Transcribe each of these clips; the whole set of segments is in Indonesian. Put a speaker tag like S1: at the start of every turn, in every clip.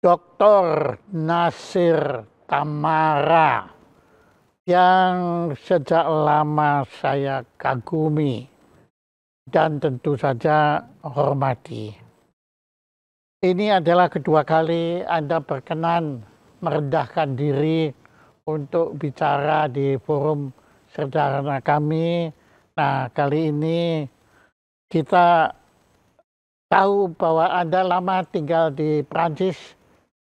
S1: Dr. Nasir Tamara yang sejak lama saya kagumi dan tentu saja hormati. Ini adalah kedua kali Anda berkenan merendahkan diri untuk bicara di forum sederhana kami. Nah, kali ini kita tahu bahwa Anda lama tinggal di Prancis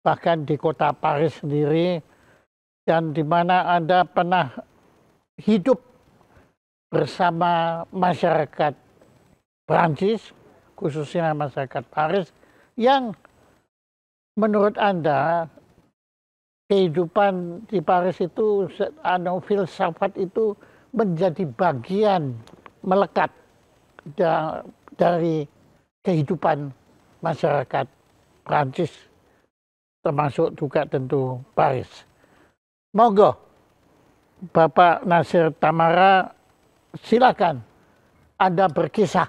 S1: bahkan di kota Paris sendiri, dan di mana Anda pernah hidup bersama masyarakat Prancis, khususnya masyarakat Paris, yang menurut Anda kehidupan di Paris itu, anu filsafat itu menjadi bagian melekat dari kehidupan masyarakat Prancis termasuk juga tentu Paris. Monggo, Bapak Nasir Tamara, silakan Anda berkisah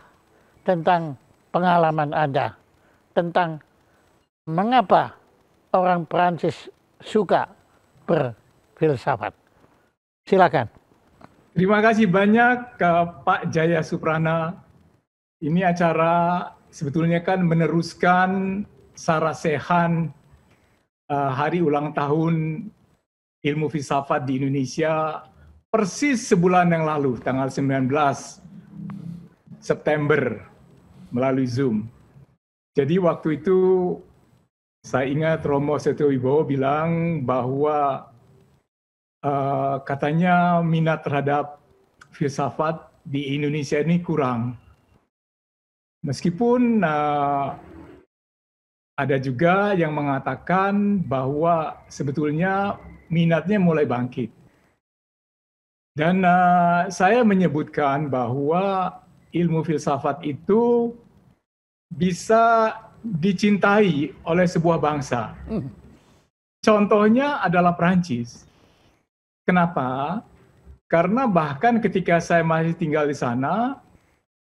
S1: tentang pengalaman Anda, tentang mengapa orang Prancis suka berfilsafat. Silakan.
S2: Terima kasih banyak ke eh, Pak Jaya Suprana. Ini acara sebetulnya kan meneruskan sarasehan Eh, hari ulang tahun ilmu filsafat di Indonesia persis sebulan yang lalu, tanggal 19 September melalui Zoom. Jadi waktu itu saya ingat Romo Setio Wibowo bilang bahwa uh, katanya minat terhadap filsafat di Indonesia ini kurang. Meskipun uh, ada juga yang mengatakan bahwa sebetulnya minatnya mulai bangkit. Dan uh, saya menyebutkan bahwa ilmu filsafat itu bisa dicintai oleh sebuah bangsa. Hmm. Contohnya adalah Perancis. Kenapa? Karena bahkan ketika saya masih tinggal di sana,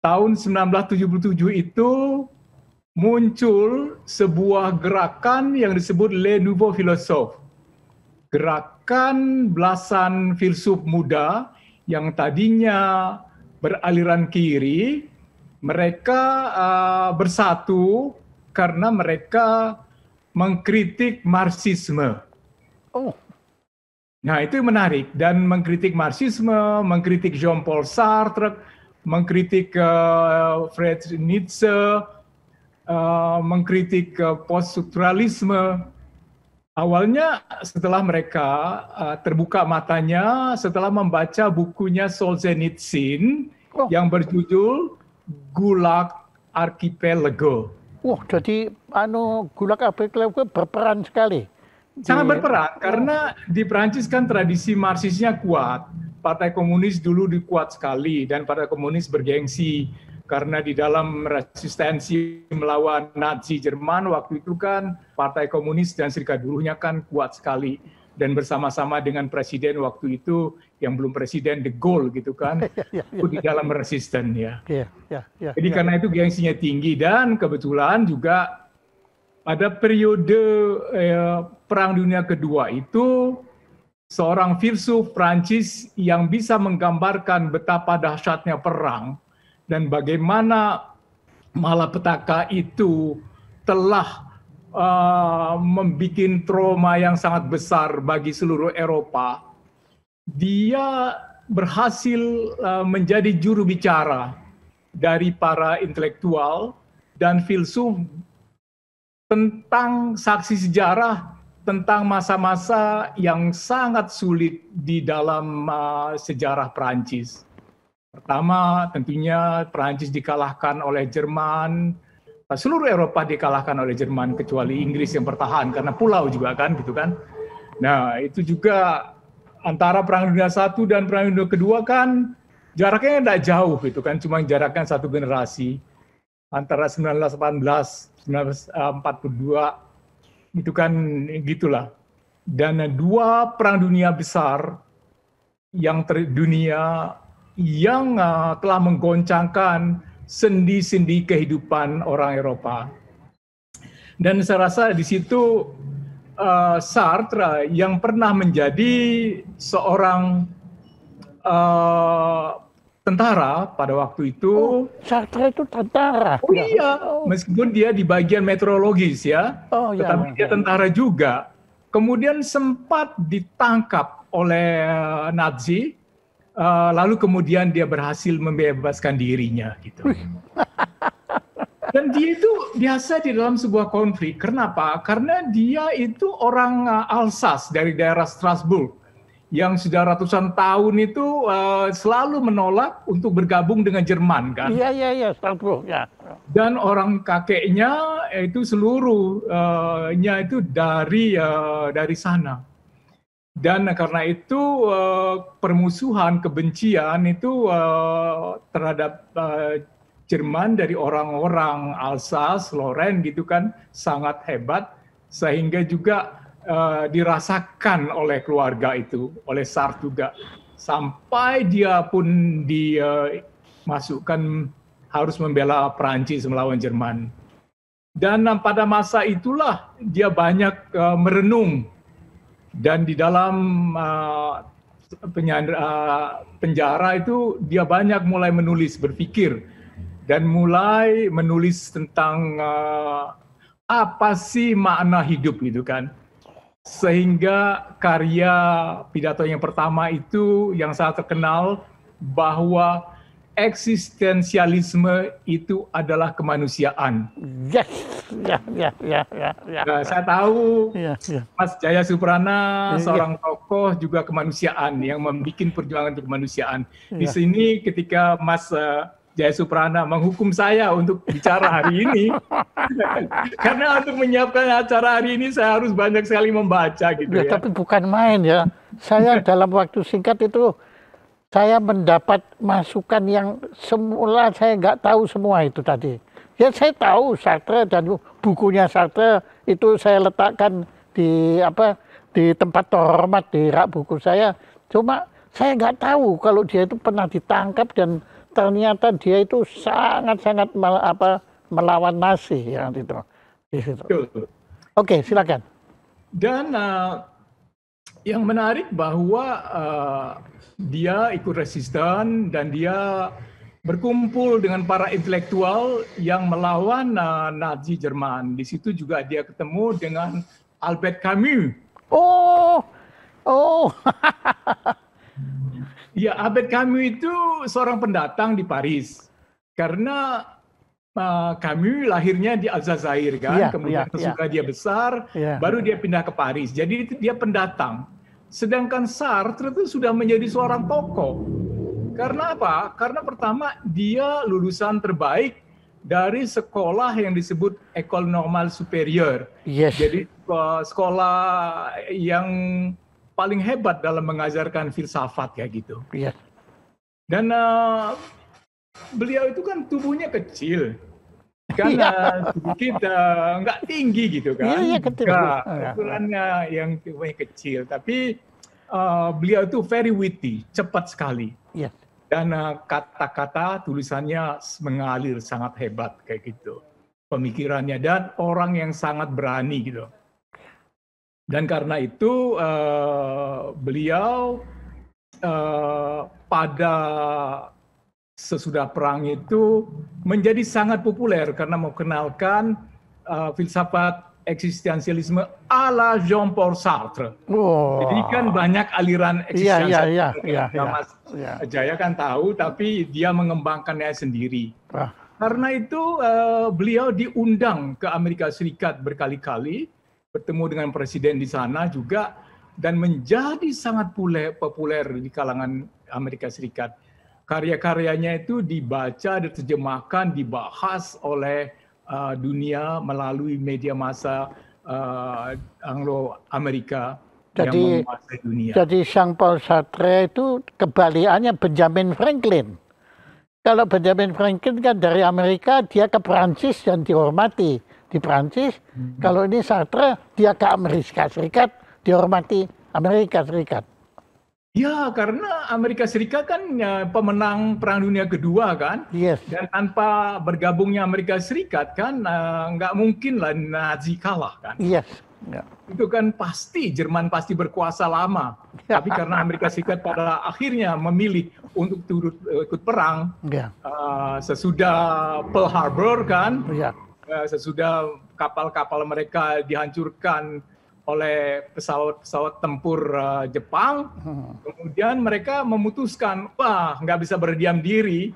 S2: tahun 1977 itu muncul sebuah gerakan yang disebut Le Nouveau Philosophe. Gerakan belasan filsuf muda yang tadinya beraliran kiri, mereka uh, bersatu karena mereka mengkritik Marxisme. Oh. Nah, itu menarik dan mengkritik Marxisme, mengkritik Jean-Paul Sartre, mengkritik uh, Friedrich Nietzsche, Eh, mengkritik uh, eh, post Awalnya setelah mereka uh, terbuka matanya setelah membaca bukunya Solzhenitsyn oh. yang berjudul Gulag Archipelago.
S1: Wah, jadi anu Gulag Archipelago berperan sekali. Sangat berperan
S2: karena di Perancis kan tradisi marxisnya kuat. Partai Komunis dulu dikuat sekali dan Partai Komunis bergengsi karena di dalam resistensi melawan Nazi Jerman waktu itu kan Partai Komunis dan Serikat Buruhnya kan kuat sekali dan bersama-sama dengan presiden waktu itu yang belum presiden de Gaulle gitu kan ya, ya, ya. itu di dalam resisten ya. Jadi karena itu gengsinya tinggi dan kebetulan juga pada periode eh, Perang Dunia Kedua itu seorang filsuf Prancis yang bisa menggambarkan betapa dahsyatnya perang dan bagaimana malapetaka itu telah uh, membuat trauma yang sangat besar bagi seluruh Eropa, dia berhasil uh, menjadi juru bicara dari para intelektual dan filsuf tentang saksi sejarah tentang masa-masa yang sangat sulit di dalam uh, sejarah Perancis Pertama, tentunya Perancis dikalahkan oleh Jerman, seluruh Eropa dikalahkan oleh Jerman kecuali Inggris yang bertahan karena pulau juga kan gitu kan. Nah, itu juga antara Perang Dunia Satu dan Perang Dunia Kedua kan jaraknya tidak jauh gitu kan, cuma jaraknya satu generasi antara 1918 1942 itu kan gitulah. Dan dua perang dunia besar yang ter, yang uh, telah menggoncangkan sendi-sendi kehidupan orang Eropa. Dan saya rasa di situ uh, Sartre yang pernah menjadi seorang uh, tentara pada waktu itu. Oh, Sartre itu tentara. Oh iya, oh. meskipun dia di bagian meteorologis ya, oh, iya. tetapi iya. dia tentara juga. Kemudian sempat ditangkap oleh uh, Nazi uh, lalu kemudian dia berhasil membebaskan dirinya gitu. Dan dia itu biasa di dalam sebuah konflik. Kenapa? Karena dia itu orang uh, Alsas dari daerah Strasbourg yang sudah ratusan tahun itu uh, selalu menolak untuk bergabung dengan Jerman kan? Iya iya iya Strasbourg ya. Dan orang kakeknya itu seluruhnya uh itu dari uh, dari sana dan karena itu eh, permusuhan kebencian itu eh, terhadap eh, Jerman dari orang-orang Alsace, Lorraine gitu kan sangat hebat sehingga juga dirasakan oleh keluarga itu oleh Sar juga sampai dia pun dimasukkan harus membela Perancis melawan Jerman dan pada masa itulah dia banyak merenung dan di dalam uh, uh, penjara itu dia banyak mulai menulis berpikir dan mulai menulis tentang uh, apa sih makna hidup gitu kan sehingga karya pidato yang pertama itu yang sangat terkenal bahwa eksistensialisme itu adalah kemanusiaan. Yes, ya, ya, ya, ya. ya. Nah, saya tahu ya, ya. Mas Jaya Suprana ya, seorang ya. tokoh juga kemanusiaan yang membuat perjuangan untuk kemanusiaan. Ya. Di sini ketika Mas uh, eh, Jaya Suprana menghukum saya untuk bicara hari ini,
S1: karena untuk menyiapkan acara hari ini saya harus banyak sekali membaca gitu ya. ya. Tapi bukan main ya. Saya dalam waktu singkat itu saya mendapat masukan yang semula saya nggak tahu semua itu tadi. Ya saya tahu Sartre dan bukunya Sartre itu saya letakkan di apa di tempat terhormat di rak buku saya. Cuma saya nggak tahu kalau dia itu pernah ditangkap dan ternyata dia itu sangat-sangat apa melawan nasi yang itu. Oke, silakan. Dan uh,
S2: yang menarik bahwa uh, dia ikut resisten dan dia berkumpul dengan para intelektual yang melawan uh, Nazi Jerman. Di situ juga dia ketemu dengan Albert Camus. Oh, oh. ya, Albert Camus itu seorang pendatang di Paris. Karena uh, Camus lahirnya di Aljazair kan, yeah, kemudian yeah, iya, sudah iya. dia besar, yeah. baru dia pindah ke Paris. Jadi dia pendatang. Sedangkan Sartre itu sudah menjadi seorang tokoh. Karena apa? Karena pertama dia lulusan terbaik dari sekolah yang disebut Ecole Normale Superior. Yes. Jadi eh, sekolah yang paling hebat dalam mengajarkan filsafat kayak gitu. Yes. Iya. Dan uh, beliau itu kan tubuhnya kecil, karena tubuh iya. kita nggak tinggi gitu kan. Iya, iya, iya. ukurannya yang kecil, tapi uh, beliau itu very witty, cepat sekali. Iya. Dan eh, kata-kata uh, tulisannya mengalir sangat hebat kayak gitu. Pemikirannya dan orang yang sangat berani gitu. Dan karena itu uh, beliau uh, pada sesudah perang itu menjadi sangat populer karena memperkenalkan uh, filsafat eksistensialisme ala Jean-Paul Sartre.
S1: Oh. Jadi kan
S2: banyak aliran iya, eksistensialisme. Iya iya, iya, iya, iya, Mas yeah. Jaya kan tahu, tapi dia mengembangkannya sendiri. Ah. Karena itu uh, beliau diundang ke Amerika Serikat berkali-kali, bertemu dengan presiden di sana juga, dan menjadi sangat populer di kalangan Amerika Serikat karya-karyanya itu dibaca, diterjemahkan, dibahas oleh uh, dunia melalui media massa uh, Anglo Amerika jadi, yang menguasai
S1: dunia. Jadi Jean Paul Sartre itu kebalikannya Benjamin Franklin. Kalau Benjamin Franklin kan dari Amerika dia ke Perancis dan dihormati di Perancis. Hmm. Kalau ini Sartre dia ke Amerika Serikat dihormati Amerika Serikat.
S2: Ya, karena Amerika Serikat kan ya, pemenang Perang Dunia Kedua kan, yes. dan tanpa bergabungnya Amerika Serikat kan eh, nggak mungkin lah Nazi kalah kan.
S1: Yes. Yeah.
S2: Itu kan pasti Jerman pasti berkuasa lama, ya. tapi karena Amerika Serikat pada akhirnya memilih untuk turut eh, ikut perang yeah. Ya. uh, sesudah Pearl Harbor kan, yeah. uh, sesudah kapal-kapal mereka dihancurkan oleh pesawat-pesawat tempur uh, Jepang. Hmm. Kemudian mereka memutuskan, wah nggak bisa berdiam diri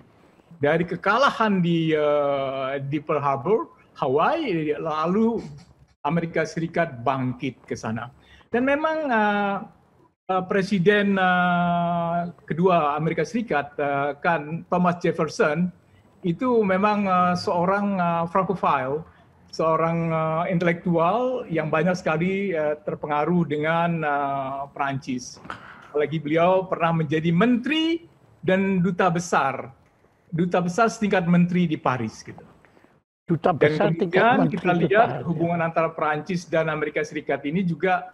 S2: dari kekalahan di uh, di Pearl Harbor, Hawaii, lalu Amerika Serikat bangkit ke sana. Dan memang uh, uh, Presiden uh, kedua Amerika Serikat, uh, kan Thomas Jefferson, itu memang uh, seorang uh, francophile seorang uh, intelektual yang banyak sekali uh, terpengaruh dengan uh, Perancis. Apalagi beliau pernah menjadi menteri dan duta besar, duta besar setingkat menteri di Paris gitu.
S1: Duta besar dan kemudian kita lihat Paris, ya. hubungan
S2: ya. antara Perancis dan Amerika Serikat ini juga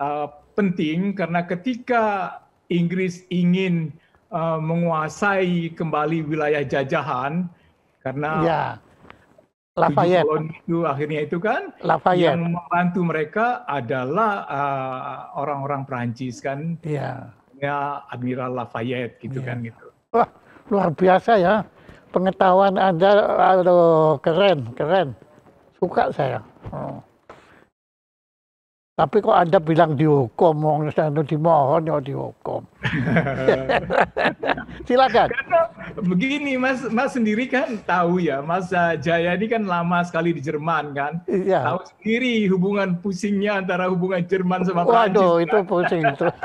S2: uh, penting karena ketika Inggris ingin uh, menguasai kembali wilayah jajahan karena ya. Lafayette. koloni itu akhirnya itu kan Lafayette. yang membantu mereka adalah uh, orang-orang Perancis kan. Iya. Ya Admiral Lafayette gitu yeah. kan gitu.
S1: Wah, luar biasa ya. Pengetahuan Anda aduh keren, keren. Suka saya. Oh. Tapi kok Anda bilang dihukum, wong itu anu dimohon ya dihukum. Silakan.
S2: begini Mas, Mas sendiri kan tahu ya, Mas Jaya ini kan lama sekali di Jerman kan. Iya. Tahu sendiri hubungan pusingnya antara hubungan Jerman sama Waduh, Prancis. Waduh, itu kan? pusing itu.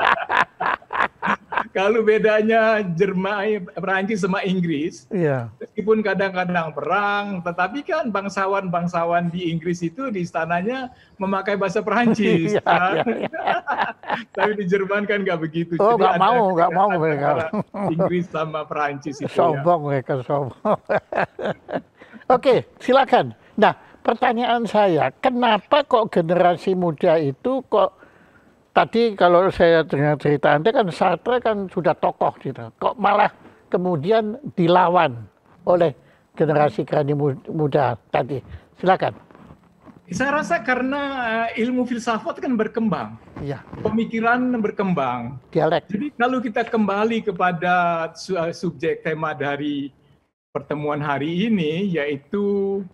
S2: kalau bedanya Jerman Perancis sama Inggris, yeah. meskipun kadang-kadang perang, tetapi kan bangsawan-bangsawan di Inggris itu di istananya memakai bahasa Perancis. yeah, kan? yeah, iya. yeah. tapi di Jerman kan nggak begitu. Oh, nggak mau, nggak mau mereka. Inggris sama Perancis itu. Ya. Sombong
S1: ya. mereka, sombong. Oke, silakan. Nah, pertanyaan saya, kenapa kok generasi muda itu kok tadi kalau saya dengar cerita Anda kan Sartre kan sudah tokoh gitu. Kok malah kemudian dilawan oleh generasi kerani muda tadi. Silakan.
S2: Saya rasa karena eh, ilmu filsafat kan berkembang, ya, pemikiran berkembang. Dialek. Jadi kalau kita kembali kepada subjek tema dari pertemuan hari ini, yaitu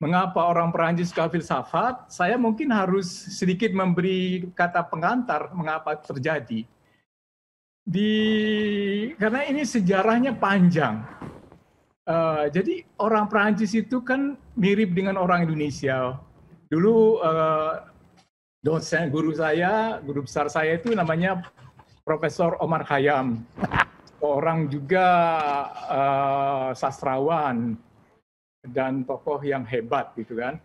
S2: mengapa orang Perancis suka filsafat, saya mungkin harus sedikit memberi kata pengantar mengapa terjadi. Di karena ini sejarahnya panjang. Uh, jadi orang Perancis itu kan mirip dengan orang Indonesia. Dulu uh, dosen guru saya, guru besar saya itu namanya Profesor Omar Khayyam. Orang juga uh, sastrawan, dan tokoh yang hebat gitu kan.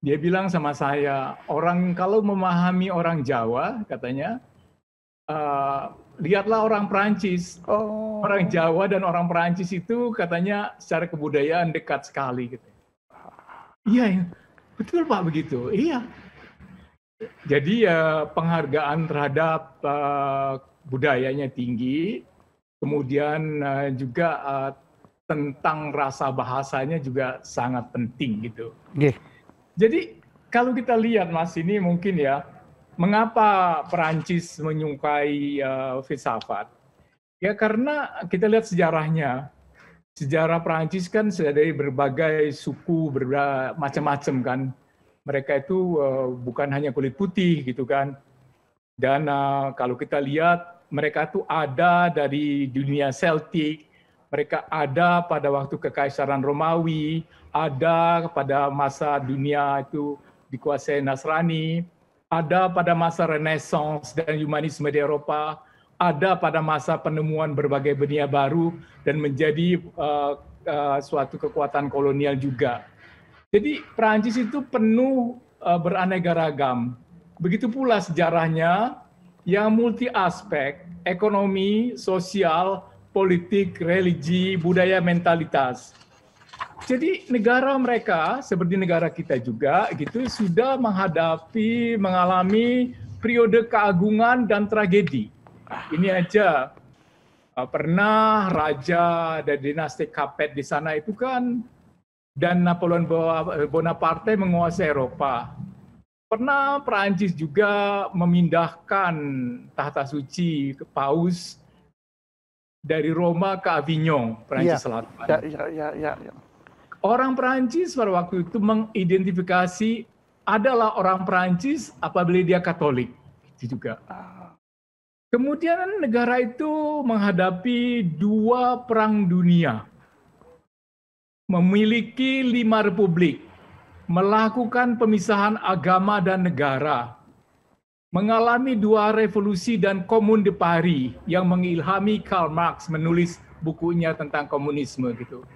S2: Dia bilang sama saya, orang kalau memahami orang Jawa katanya, uh, lihatlah orang Perancis. Oh. Orang Jawa dan orang Perancis itu katanya secara kebudayaan dekat sekali gitu. Iya, iya. betul Pak begitu. Iya. Jadi ya penghargaan terhadap uh, budayanya tinggi, kemudian uh, juga uh, tentang rasa bahasanya juga sangat penting gitu. Yeah. Jadi kalau kita lihat Mas ini mungkin ya, mengapa Perancis menyukai uh, filsafat? Ya karena kita lihat sejarahnya. Sejarah Perancis kan dari berbagai suku, berbagai macam-macam kan. Mereka itu uh, bukan hanya kulit putih gitu kan. Dan uh, kalau kita lihat mereka itu ada dari dunia Celtic, mereka ada pada waktu kekaisaran Romawi, ada pada masa dunia itu dikuasai Nasrani, ada pada masa Renaissance dan humanisme di Eropa, ada pada masa penemuan berbagai benia baru dan menjadi uh, uh, suatu kekuatan kolonial juga. Jadi Prancis itu penuh uh, beraneka ragam. Begitu pula sejarahnya yang multi aspek, ekonomi, sosial, politik, religi, budaya, mentalitas. Jadi negara mereka seperti negara kita juga gitu sudah menghadapi mengalami periode keagungan dan tragedi. Ini aja ah, pernah raja dan dinasti Kapet di sana itu kan dan Napoleon Bonaparte menguasai Eropa. Pernah Perancis juga memindahkan tahta suci ke Paus dari Roma ke Avignon, Perancis ya, Selatan. Ya, ya, ya, ya, ya. Orang Perancis pada waktu itu mengidentifikasi adalah orang Perancis apabila dia Katolik, itu juga. Ah. Kemudian negara itu menghadapi dua perang dunia, memiliki lima republik, melakukan pemisahan agama dan negara, mengalami dua revolusi dan komun de Paris yang mengilhami Karl Marx menulis bukunya tentang komunisme gitu.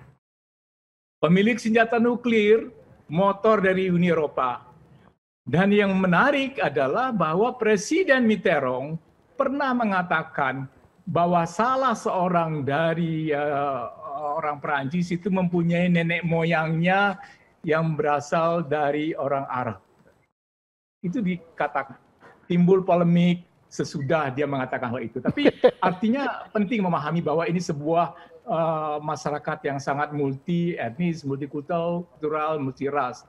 S2: Pemilik senjata nuklir, motor dari Uni Eropa. Dan yang menarik adalah bahwa Presiden Mitterrand pernah mengatakan bahwa salah seorang dari uh, orang Perancis itu mempunyai nenek moyangnya yang berasal dari orang Arab. Itu dikatakan timbul polemik sesudah dia mengatakan hal itu. Tapi artinya penting memahami bahwa ini sebuah uh, masyarakat yang sangat multi etnis, multikultural, multiras,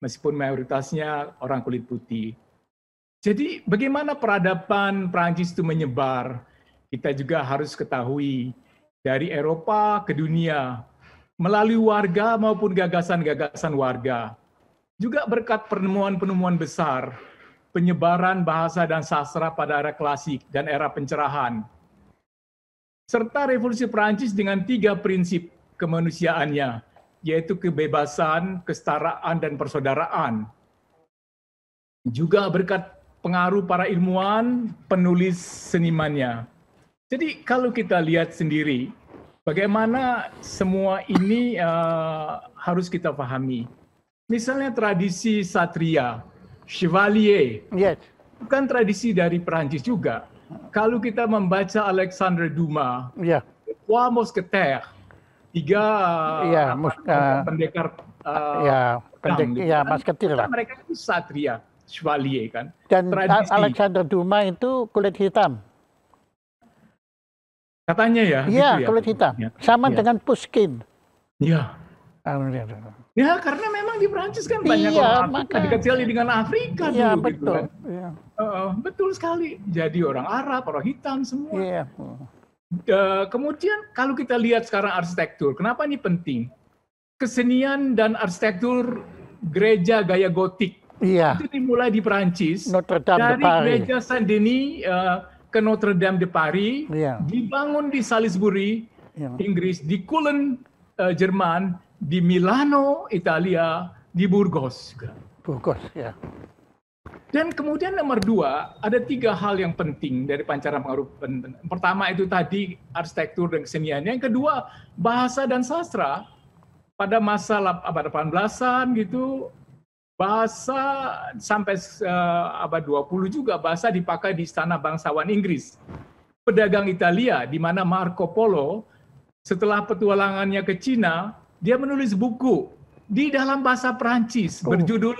S2: meskipun mayoritasnya orang kulit putih. Jadi bagaimana peradaban Prancis itu menyebar? Kita juga harus ketahui dari Eropa ke dunia melalui warga maupun gagasan-gagasan warga. Juga berkat penemuan-penemuan besar penyebaran bahasa dan sastra pada era klasik dan era pencerahan, serta revolusi Perancis dengan tiga prinsip kemanusiaannya, yaitu kebebasan, kesetaraan, dan persaudaraan. Juga berkat pengaruh para ilmuwan, penulis senimannya. Jadi kalau kita lihat sendiri, bagaimana semua ini uh, harus kita pahami. Misalnya tradisi satria, Chevalier. Yes. Bukan tradisi dari Perancis juga. Kalau kita membaca Alexandre Dumas, yeah. Trois
S1: tiga yeah, mus uh,
S2: pendekar uh, eh, yeah, ya, pendek, gitu ya, kan. mas ketir lah. Mereka itu kan satria, chevalier kan. Dan tradisi. Alexandre
S1: Dumas itu kulit hitam. Katanya ya. Iya, gitu ya, kulit hitam. Ya. Sama ya. dengan Puskin. Iya. Ah, Ya karena memang di Prancis kan banyak iya, orang Afrika maka... dikecuali dengan Afrika iya, dulu gitu betul. gitu kan.
S2: Iya. Uh, betul sekali. Jadi orang Arab, orang hitam semua. Iya. Uh, kemudian kalau kita lihat sekarang arsitektur, kenapa ini penting? Kesenian dan arsitektur gereja gaya gotik Iya. Itu dimulai di Prancis Notre Dame dari de Paris. gereja Saint Denis uh, ke Notre Dame de Paris, iya. dibangun di Salisbury, iya. Inggris, di Kulon, uh, eh, Jerman, di Milano, Italia, di Burgos. Burgos, ya. Dan kemudian nomor dua, ada tiga hal yang penting dari pancaran pengaruh. Pertama itu tadi arsitektur dan keseniannya. Yang kedua, bahasa dan sastra. Pada masa abad 18-an gitu, bahasa sampai uh, abad 20 juga bahasa dipakai di istana bangsawan Inggris. Pedagang Italia di mana Marco Polo setelah petualangannya ke Cina dia menulis buku di dalam bahasa Perancis oh. berjudul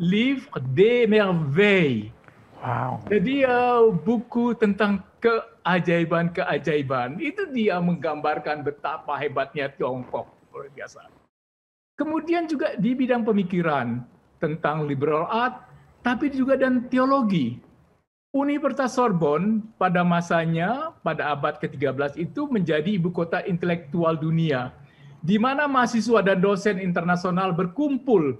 S2: Livre de Merveilles. Wow. Jadi uh, buku tentang keajaiban-keajaiban itu dia menggambarkan betapa hebatnya Tiongkok luar biasa. Kemudian juga di bidang pemikiran tentang liberal art, tapi juga dan teologi. Universitas Sorbonne pada masanya, pada abad ke-13 itu menjadi ibu kota intelektual dunia di mana mahasiswa dan dosen internasional berkumpul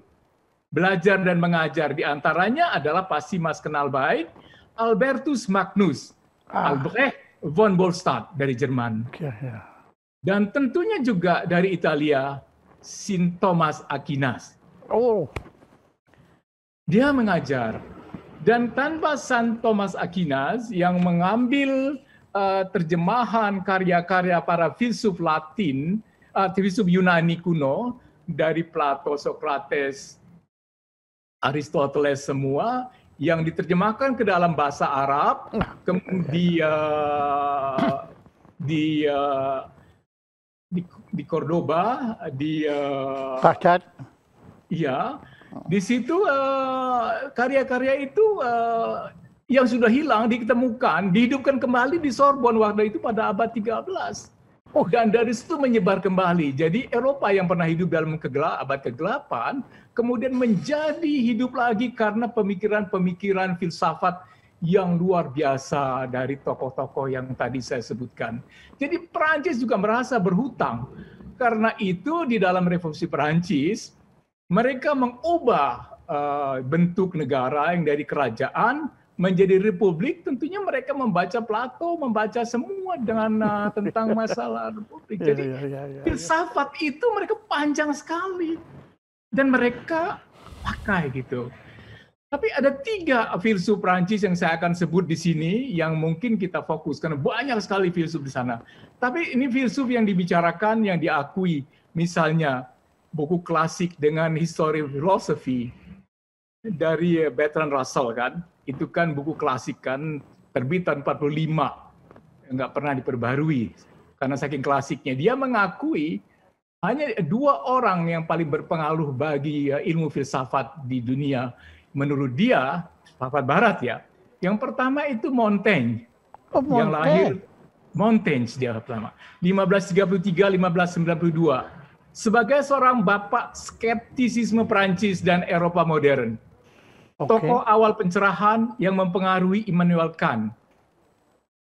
S2: belajar dan mengajar. Di antaranya adalah pasti mas kenal baik Albertus Magnus, ah. Albrecht von Bolstad dari Jerman. Okay, yeah. Dan tentunya juga dari Italia, Saint Thomas Aquinas. Oh. Dia mengajar. Dan tanpa San Thomas Aquinas yang mengambil uh, terjemahan karya-karya para filsuf Latin Ah, sub Yunani kuno dari Plato, Socrates, Aristoteles semua yang diterjemahkan ke dalam bahasa Arab, nah. kemudian di, eh, di, di Cordoba, di uh, ya di situ karya eh, karya-karya itu uh, yang sudah hilang diketemukan, dihidupkan kembali di Sorbonne waktu itu pada abad 13 Oh, dan dari situ menyebar kembali. Jadi Eropa yang pernah hidup dalam kegelap, abad kegelapan, kemudian menjadi hidup lagi karena pemikiran-pemikiran filsafat yang luar biasa dari tokoh-tokoh yang tadi saya sebutkan. Jadi Perancis juga merasa berhutang. Karena itu di dalam Revolusi Perancis, mereka mengubah uh, bentuk negara yang dari kerajaan menjadi republik tentunya mereka membaca Plato, membaca semua dengan uh, tentang masalah republik. Iya, Jadi yeah, yeah, yeah, iya. filsafat itu mereka panjang sekali dan mereka pakai gitu. Tapi ada tiga filsuf Prancis yang saya akan sebut di sini yang mungkin kita fokus karena banyak sekali filsuf di sana. Tapi ini filsuf yang dibicarakan yang diakui, misalnya buku klasik dengan histori filosofi dari Bertrand Russell kan, itu kan buku klasik kan, terbitan 45, nggak pernah diperbarui karena saking klasiknya. Dia mengakui hanya dua orang yang paling berpengaruh bagi ya, ilmu filsafat di dunia menurut dia, filsafat barat ya. Yang pertama itu Montaigne, oh, Montaigne. yang lahir Montaigne dia pertama, 1533 1592 sebagai seorang bapak skeptisisme Prancis dan Eropa modern okay. tokoh awal pencerahan yang mempengaruhi Immanuel Kant.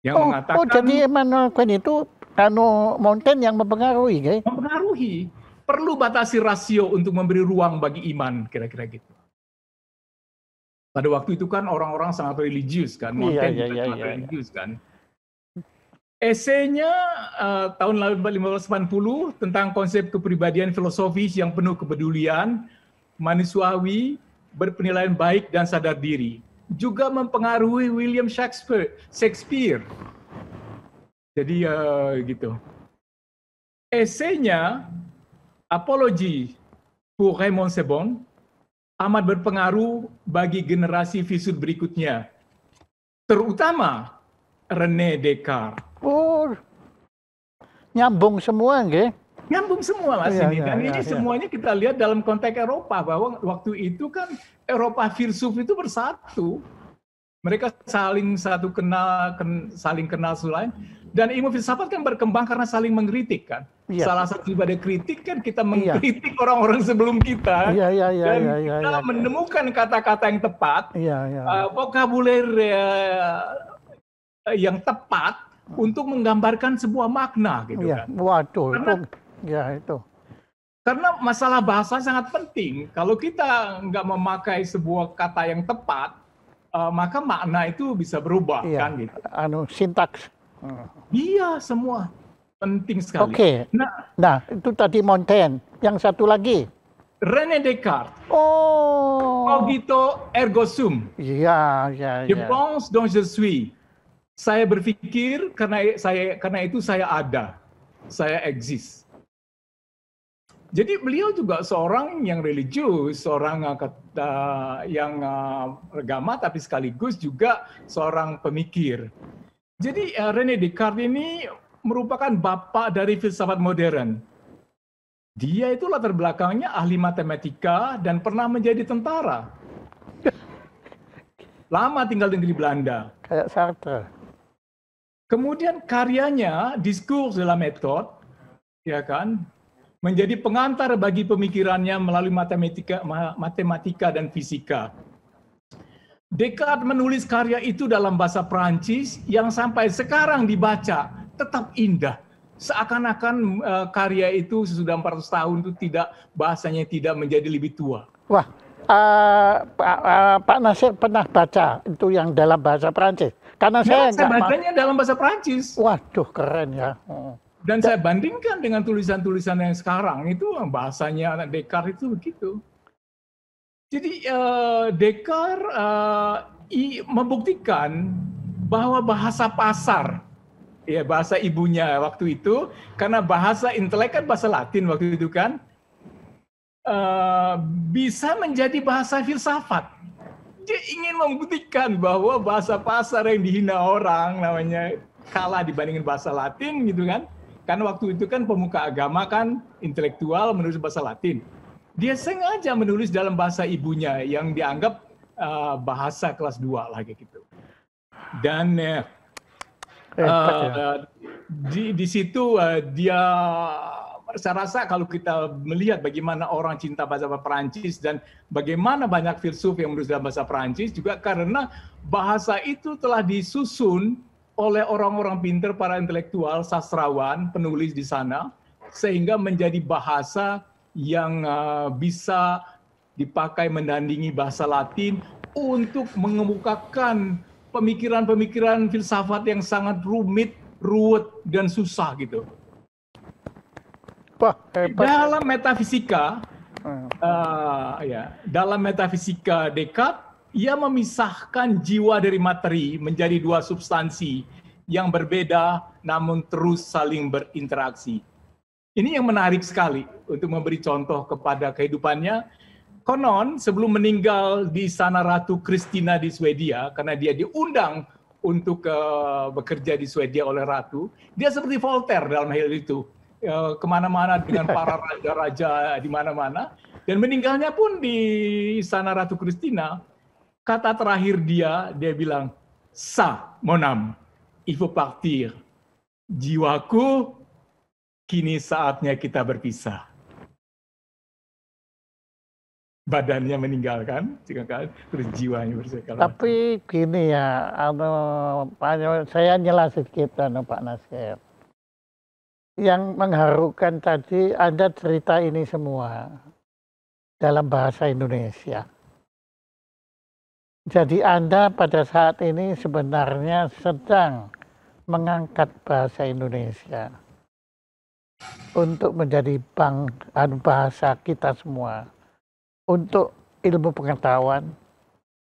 S2: Yang oh, oh mengatakan Oh, jadi
S1: Immanuel Kant itu kano mountain yang mempengaruhi, okay? Mempengaruhi.
S2: Perlu batasi rasio untuk memberi ruang bagi
S1: iman, kira-kira gitu.
S2: Pada waktu itu kan orang-orang sangat religius kan, iya, mountain iya, iya, iya, sangat iya, iya. religius iya. kan. Esenya uh, eh, tahun 1580 tentang konsep kepribadian filosofis yang penuh kepedulian, manusiawi, berpenilaian baik dan sadar diri juga mempengaruhi William Shakespeare. Shakespeare. Jadi uh, gitu. Esenya Apology pour Raymond Sebon amat berpengaruh bagi generasi visut berikutnya, terutama René Descartes.
S1: Oh, nyambung semua, nggih nyambung semua mas ya, iya, kan. iya, ini ya, dan ini semuanya
S2: kita lihat dalam konteks Eropa bahwa waktu itu kan Eropa filsuf itu bersatu mereka saling satu kenal ken, saling kenal satu dan ilmu filsafat kan berkembang karena saling mengkritik kan ya. salah satu ibadah kritik kan kita iya. mengkritik orang orang-orang sebelum kita ya, ya, ya, dan ya, ya, kita ya, ya. menemukan kata-kata yang tepat ya, ya, ya. Uh, vokabuler uh, yang tepat untuk menggambarkan sebuah makna gitu ya, kan waduh karena, Ya itu. Karena masalah bahasa sangat penting. Kalau kita nggak memakai sebuah kata yang tepat, uh, maka makna itu bisa berubah iya. kan gitu. Anu
S1: sintaks. Iya semua penting sekali. Oke. Okay. Nah, nah itu tadi Montaigne. Yang satu lagi.
S2: Rene Descartes. Oh. Cogito ergo sum. Iya, iya, iya. Je pense donc je suis. Saya berpikir karena saya karena itu saya ada. Saya exist. Jadi beliau juga seorang yang religius, seorang uh, yang uh, agama, tapi sekaligus juga seorang pemikir. Jadi uh, René Descartes ini merupakan bapak dari filsafat modern. Dia itu latar belakangnya ahli matematika dan pernah menjadi tentara. Lama tinggal di negeri Belanda. Kayak Sartre. Kemudian karyanya Discours de la Méthode, ya kan, menjadi pengantar bagi pemikirannya melalui matematika, matematika dan fisika. Descartes menulis karya itu dalam bahasa Perancis yang sampai sekarang dibaca tetap indah. Seakan-akan e, karya itu sesudah 400 tahun itu tidak bahasanya tidak menjadi lebih tua.
S1: Wah, uh, Pak, uh, Pak Nasir pernah baca itu yang dalam bahasa Perancis. Karena ya, saya, saya bacanya
S2: dalam bahasa Perancis. Waduh, keren ya. Hmm. Dan saya bandingkan dengan tulisan-tulisan yang sekarang itu bahasanya anak Dekar itu begitu. Jadi uh, eh, Dekar uh, eh, membuktikan bahwa bahasa pasar ya bahasa ibunya waktu itu karena bahasa intelek kan bahasa Latin waktu itu kan uh, bisa menjadi bahasa filsafat. Dia ingin membuktikan bahwa bahasa pasar yang dihina orang namanya kalah dibandingkan bahasa Latin gitu kan Kan waktu itu kan pemuka agama kan intelektual menulis bahasa Latin. Dia sengaja menulis dalam bahasa ibunya yang dianggap uh, bahasa kelas dua lah kayak gitu. Dan uh, uh, di, di situ uh, dia saya rasa kalau kita melihat bagaimana orang cinta bahasa Perancis dan bagaimana banyak filsuf yang menulis dalam bahasa Perancis juga karena bahasa itu telah disusun oleh orang-orang pinter, para intelektual, sastrawan, penulis di sana, sehingga menjadi bahasa yang uh, bisa dipakai mendandingi bahasa Latin untuk mengemukakan pemikiran-pemikiran filsafat yang sangat rumit, ruwet, dan susah gitu.
S1: Wah, Dalam
S2: metafisika, hmm. uh, ya, dalam metafisika dekat ia memisahkan jiwa dari materi menjadi dua substansi yang berbeda namun terus saling berinteraksi. Ini yang menarik sekali untuk memberi contoh kepada kehidupannya. Konon sebelum meninggal di sana Ratu Kristina di Swedia karena dia diundang untuk eh, bekerja di Swedia oleh Ratu, dia seperti Voltaire dalam hal itu uh, kemana-mana dengan para raja-raja di mana-mana dan meninggalnya pun di sana Ratu Kristina Kata terakhir dia, dia bilang, Sa, monam, âme, il partir. Jiwaku, kini saatnya kita berpisah. Badannya meninggalkan, terus jiwanya bersekala.
S1: Tapi gini ya, anu, saya nyela sedikit ano, Pak Nasir. Yang mengharukan tadi, Anda cerita ini semua dalam bahasa Indonesia jadi Anda pada saat ini sebenarnya sedang mengangkat bahasa Indonesia untuk menjadi bang anu, bahasa kita semua untuk ilmu pengetahuan,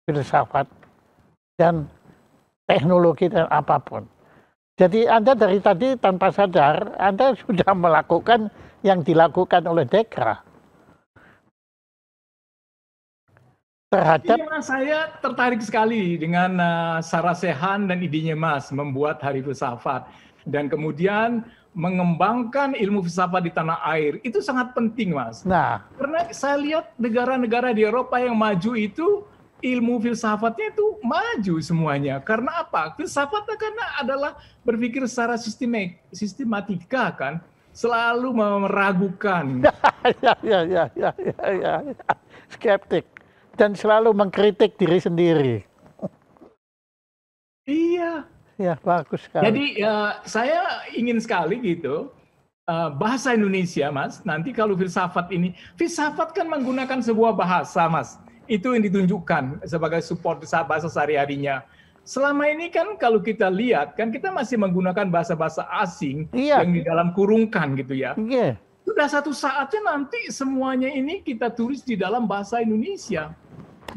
S1: filsafat dan teknologi dan apapun. Jadi Anda dari tadi tanpa sadar Anda sudah melakukan yang dilakukan oleh Dekra terhadap
S2: Iya, saya tertarik sekali dengan uh, Sarah dan idenya Mas membuat Hari Filsafat dan kemudian mengembangkan ilmu filsafat di tanah air itu sangat penting mas. Nah, karena saya lihat negara-negara di Eropa yang maju itu ilmu filsafatnya itu maju semuanya. Karena apa? Filsafat karena adalah berpikir secara sistemik, sistematika kan, selalu meragukan.
S1: Ya, ya, ya, ya, ya, ya, ya, skeptik dan selalu mengkritik diri sendiri. Iya. Ya bagus sekali. Jadi uh,
S2: saya ingin sekali gitu uh, bahasa Indonesia, Mas. Nanti kalau filsafat ini, filsafat kan menggunakan sebuah bahasa, Mas. Itu yang ditunjukkan sebagai support bahasa sehari-harinya. Selama ini kan kalau kita lihat kan kita masih menggunakan bahasa-bahasa asing iya. yang di dalam kurungkan gitu ya. Iya. Sudah satu saatnya nanti semuanya ini kita tulis di dalam bahasa Indonesia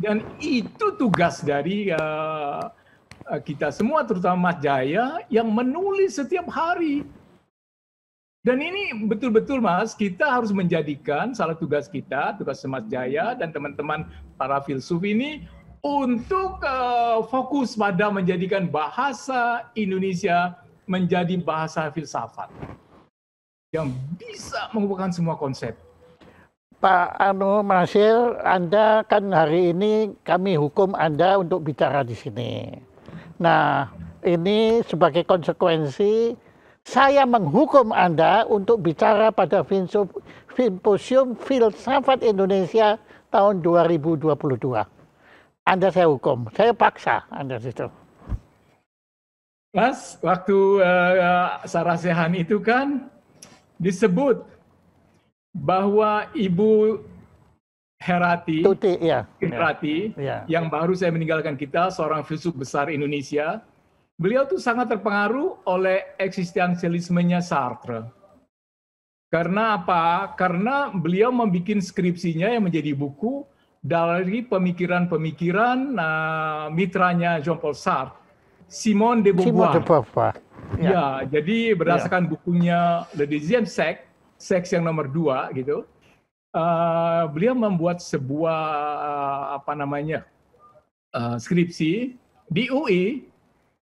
S2: dan itu tugas dari eh, eh, kita semua terutama Mas Jaya yang menulis setiap hari dan ini betul-betul Mas, kita harus menjadikan salah tugas kita, tugas Mas Jaya dan teman-teman para filsuf ini untuk uh, fokus pada menjadikan bahasa Indonesia menjadi bahasa filsafat yang bisa mengumpulkan semua konsep.
S1: Pak Anu Masir, Anda kan hari ini kami hukum Anda untuk bicara di sini. Nah, ini sebagai konsekuensi saya menghukum Anda untuk bicara pada Simposium Filsafat Indonesia tahun 2022. Anda saya hukum, saya paksa Anda situ.
S2: Mas, waktu uh, Sarah itu kan disebut bahwa Ibu Herati, Tuti, ya. Herati ya. yang baru saya meninggalkan kita, seorang filsuf besar Indonesia, beliau tuh sangat terpengaruh oleh eksistensialismenya Sartre. Karena apa? Karena beliau membuat skripsinya yang menjadi buku dari pemikiran-pemikiran uh, mitranya Jean-Paul Sartre, Simone de Beauvoir. Simone de
S1: Beauvoir. Ya. ya,
S2: jadi berdasarkan ya. bukunya The Deuxième Sex seks yang nomor dua gitu uh, beliau membuat sebuah uh, apa namanya uh, skripsi di UI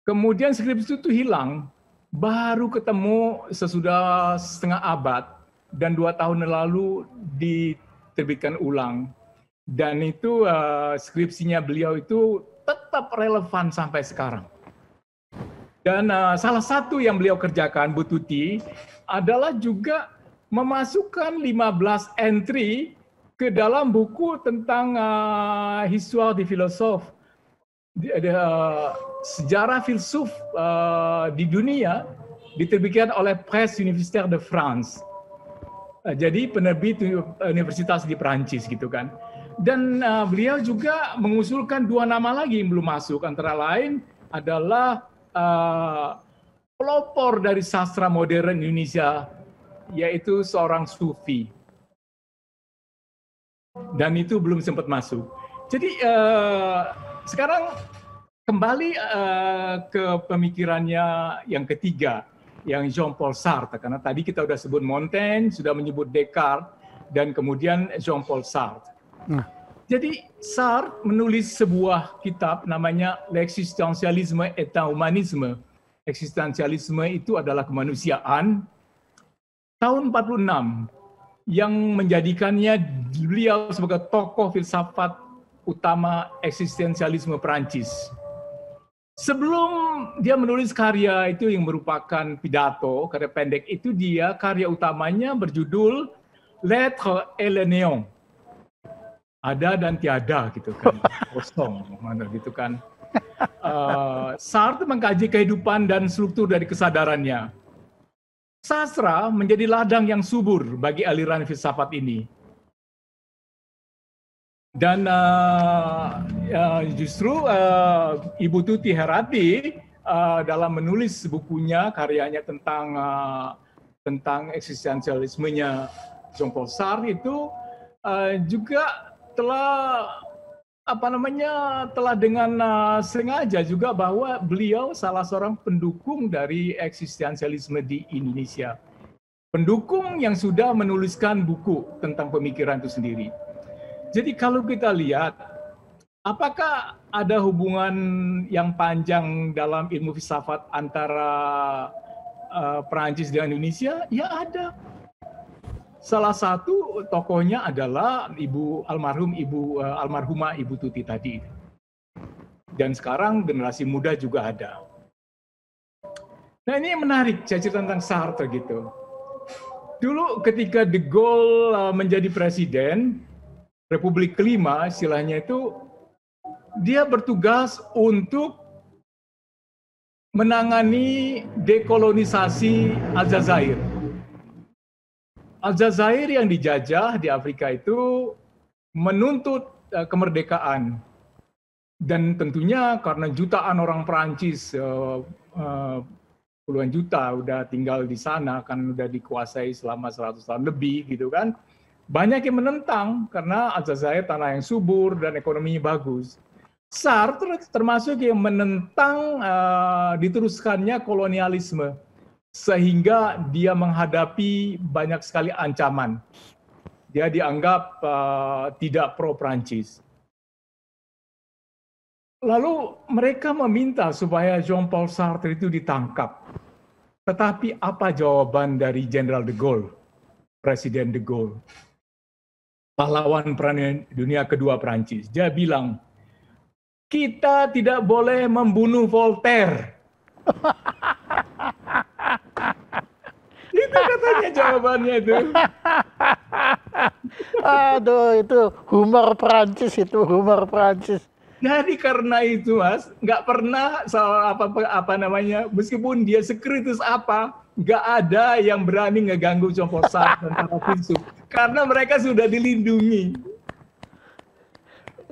S2: kemudian skripsi itu hilang baru ketemu sesudah setengah abad dan dua tahun lalu diterbitkan ulang dan itu uh, skripsinya beliau itu tetap relevan sampai sekarang. Dan uh, salah satu yang beliau kerjakan, Bu Tuti, adalah juga memasukkan 15 entry ke dalam buku tentang uh, histoire di filosof uh, sejarah filsuf uh, di dunia diterbitkan oleh Press Universitaire de France. Uh, jadi penerbit universitas di Perancis gitu kan. Dan uh, beliau juga mengusulkan dua nama lagi yang belum masuk antara lain adalah uh, pelopor dari sastra modern Indonesia yaitu seorang sufi. Dan itu belum sempat masuk. Jadi eh, sekarang kembali eh, ke pemikirannya yang ketiga, yang Jean-Paul Sartre. Karena tadi kita sudah sebut Montaigne, sudah menyebut Descartes, dan kemudian Jean-Paul Sartre. Nah. Jadi Sartre menulis sebuah kitab namanya L'existentialisme et Humanisme. Eksistensialisme itu adalah kemanusiaan, tahun 46 yang menjadikannya beliau sebagai tokoh filsafat utama eksistensialisme Perancis. Sebelum dia menulis karya itu yang merupakan pidato, karya pendek itu dia karya utamanya berjudul Lettre et le Néon. Ada dan tiada gitu kan, kosong mana gitu kan. Uh, Sartre mengkaji kehidupan dan struktur dari kesadarannya Sastra menjadi ladang yang subur bagi aliran filsafat ini. Dan uh, uh, justru uh, Ibu Tuti Herati uh, dalam menulis bukunya, karyanya tentang uh, tentang eksistensialismenya Zongko itu uh, juga telah apa namanya telah dengan uh, sengaja juga bahwa beliau salah seorang pendukung dari eksistensialisme di Indonesia. Pendukung yang sudah menuliskan buku tentang pemikiran itu sendiri. Jadi kalau kita lihat apakah ada hubungan yang panjang dalam ilmu filsafat antara uh, Perancis dengan Indonesia? Ya ada Salah satu tokohnya adalah ibu almarhum ibu uh, almarhumah ibu Tuti tadi. Dan sekarang generasi muda juga ada. Nah ini menarik saya cerita tentang Sartre gitu. Dulu ketika De Gaulle eh, menjadi presiden Republik kelima istilahnya itu dia bertugas untuk menangani dekolonisasi Aljazair Aljazair yang dijajah di Afrika itu menuntut eh, kemerdekaan dan tentunya karena jutaan orang Perancis uh, uh, puluhan juta udah tinggal di sana kan udah dikuasai selama 100 tahun lebih gitu kan banyak yang menentang karena Aljazair tanah yang subur dan ekonominya bagus Sartre termasuk yang menentang uh, diteruskannya kolonialisme sehingga dia menghadapi banyak sekali ancaman. Dia dianggap uh, tidak pro Prancis. Lalu mereka meminta supaya Jean-Paul Sartre itu ditangkap. Tetapi apa jawaban dari Jenderal de Gaulle, Presiden de Gaulle, pahlawan perang dunia kedua Prancis? Dia bilang, kita tidak boleh membunuh Voltaire.
S1: itu katanya jawabannya itu. Aduh, itu humor Prancis itu humor Prancis.
S2: Jadi karena itu mas, nggak pernah salah apa, apa namanya, meskipun dia sekritis apa, nggak ada yang berani ngeganggu Cokosan dan para filsuf, karena mereka sudah
S1: dilindungi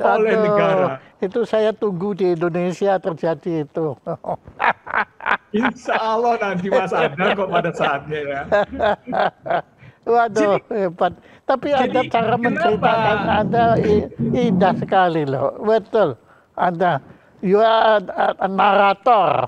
S1: Aduh, oleh negara. Itu saya tunggu di Indonesia terjadi itu. Insya
S2: Allah nanti Mas ada kok pada saatnya ya.
S1: Waduh, jadi, hebat. Tapi jadi, ada cara menceritakan Ada indah sekali loh. Betul. Ada you are a, a narator.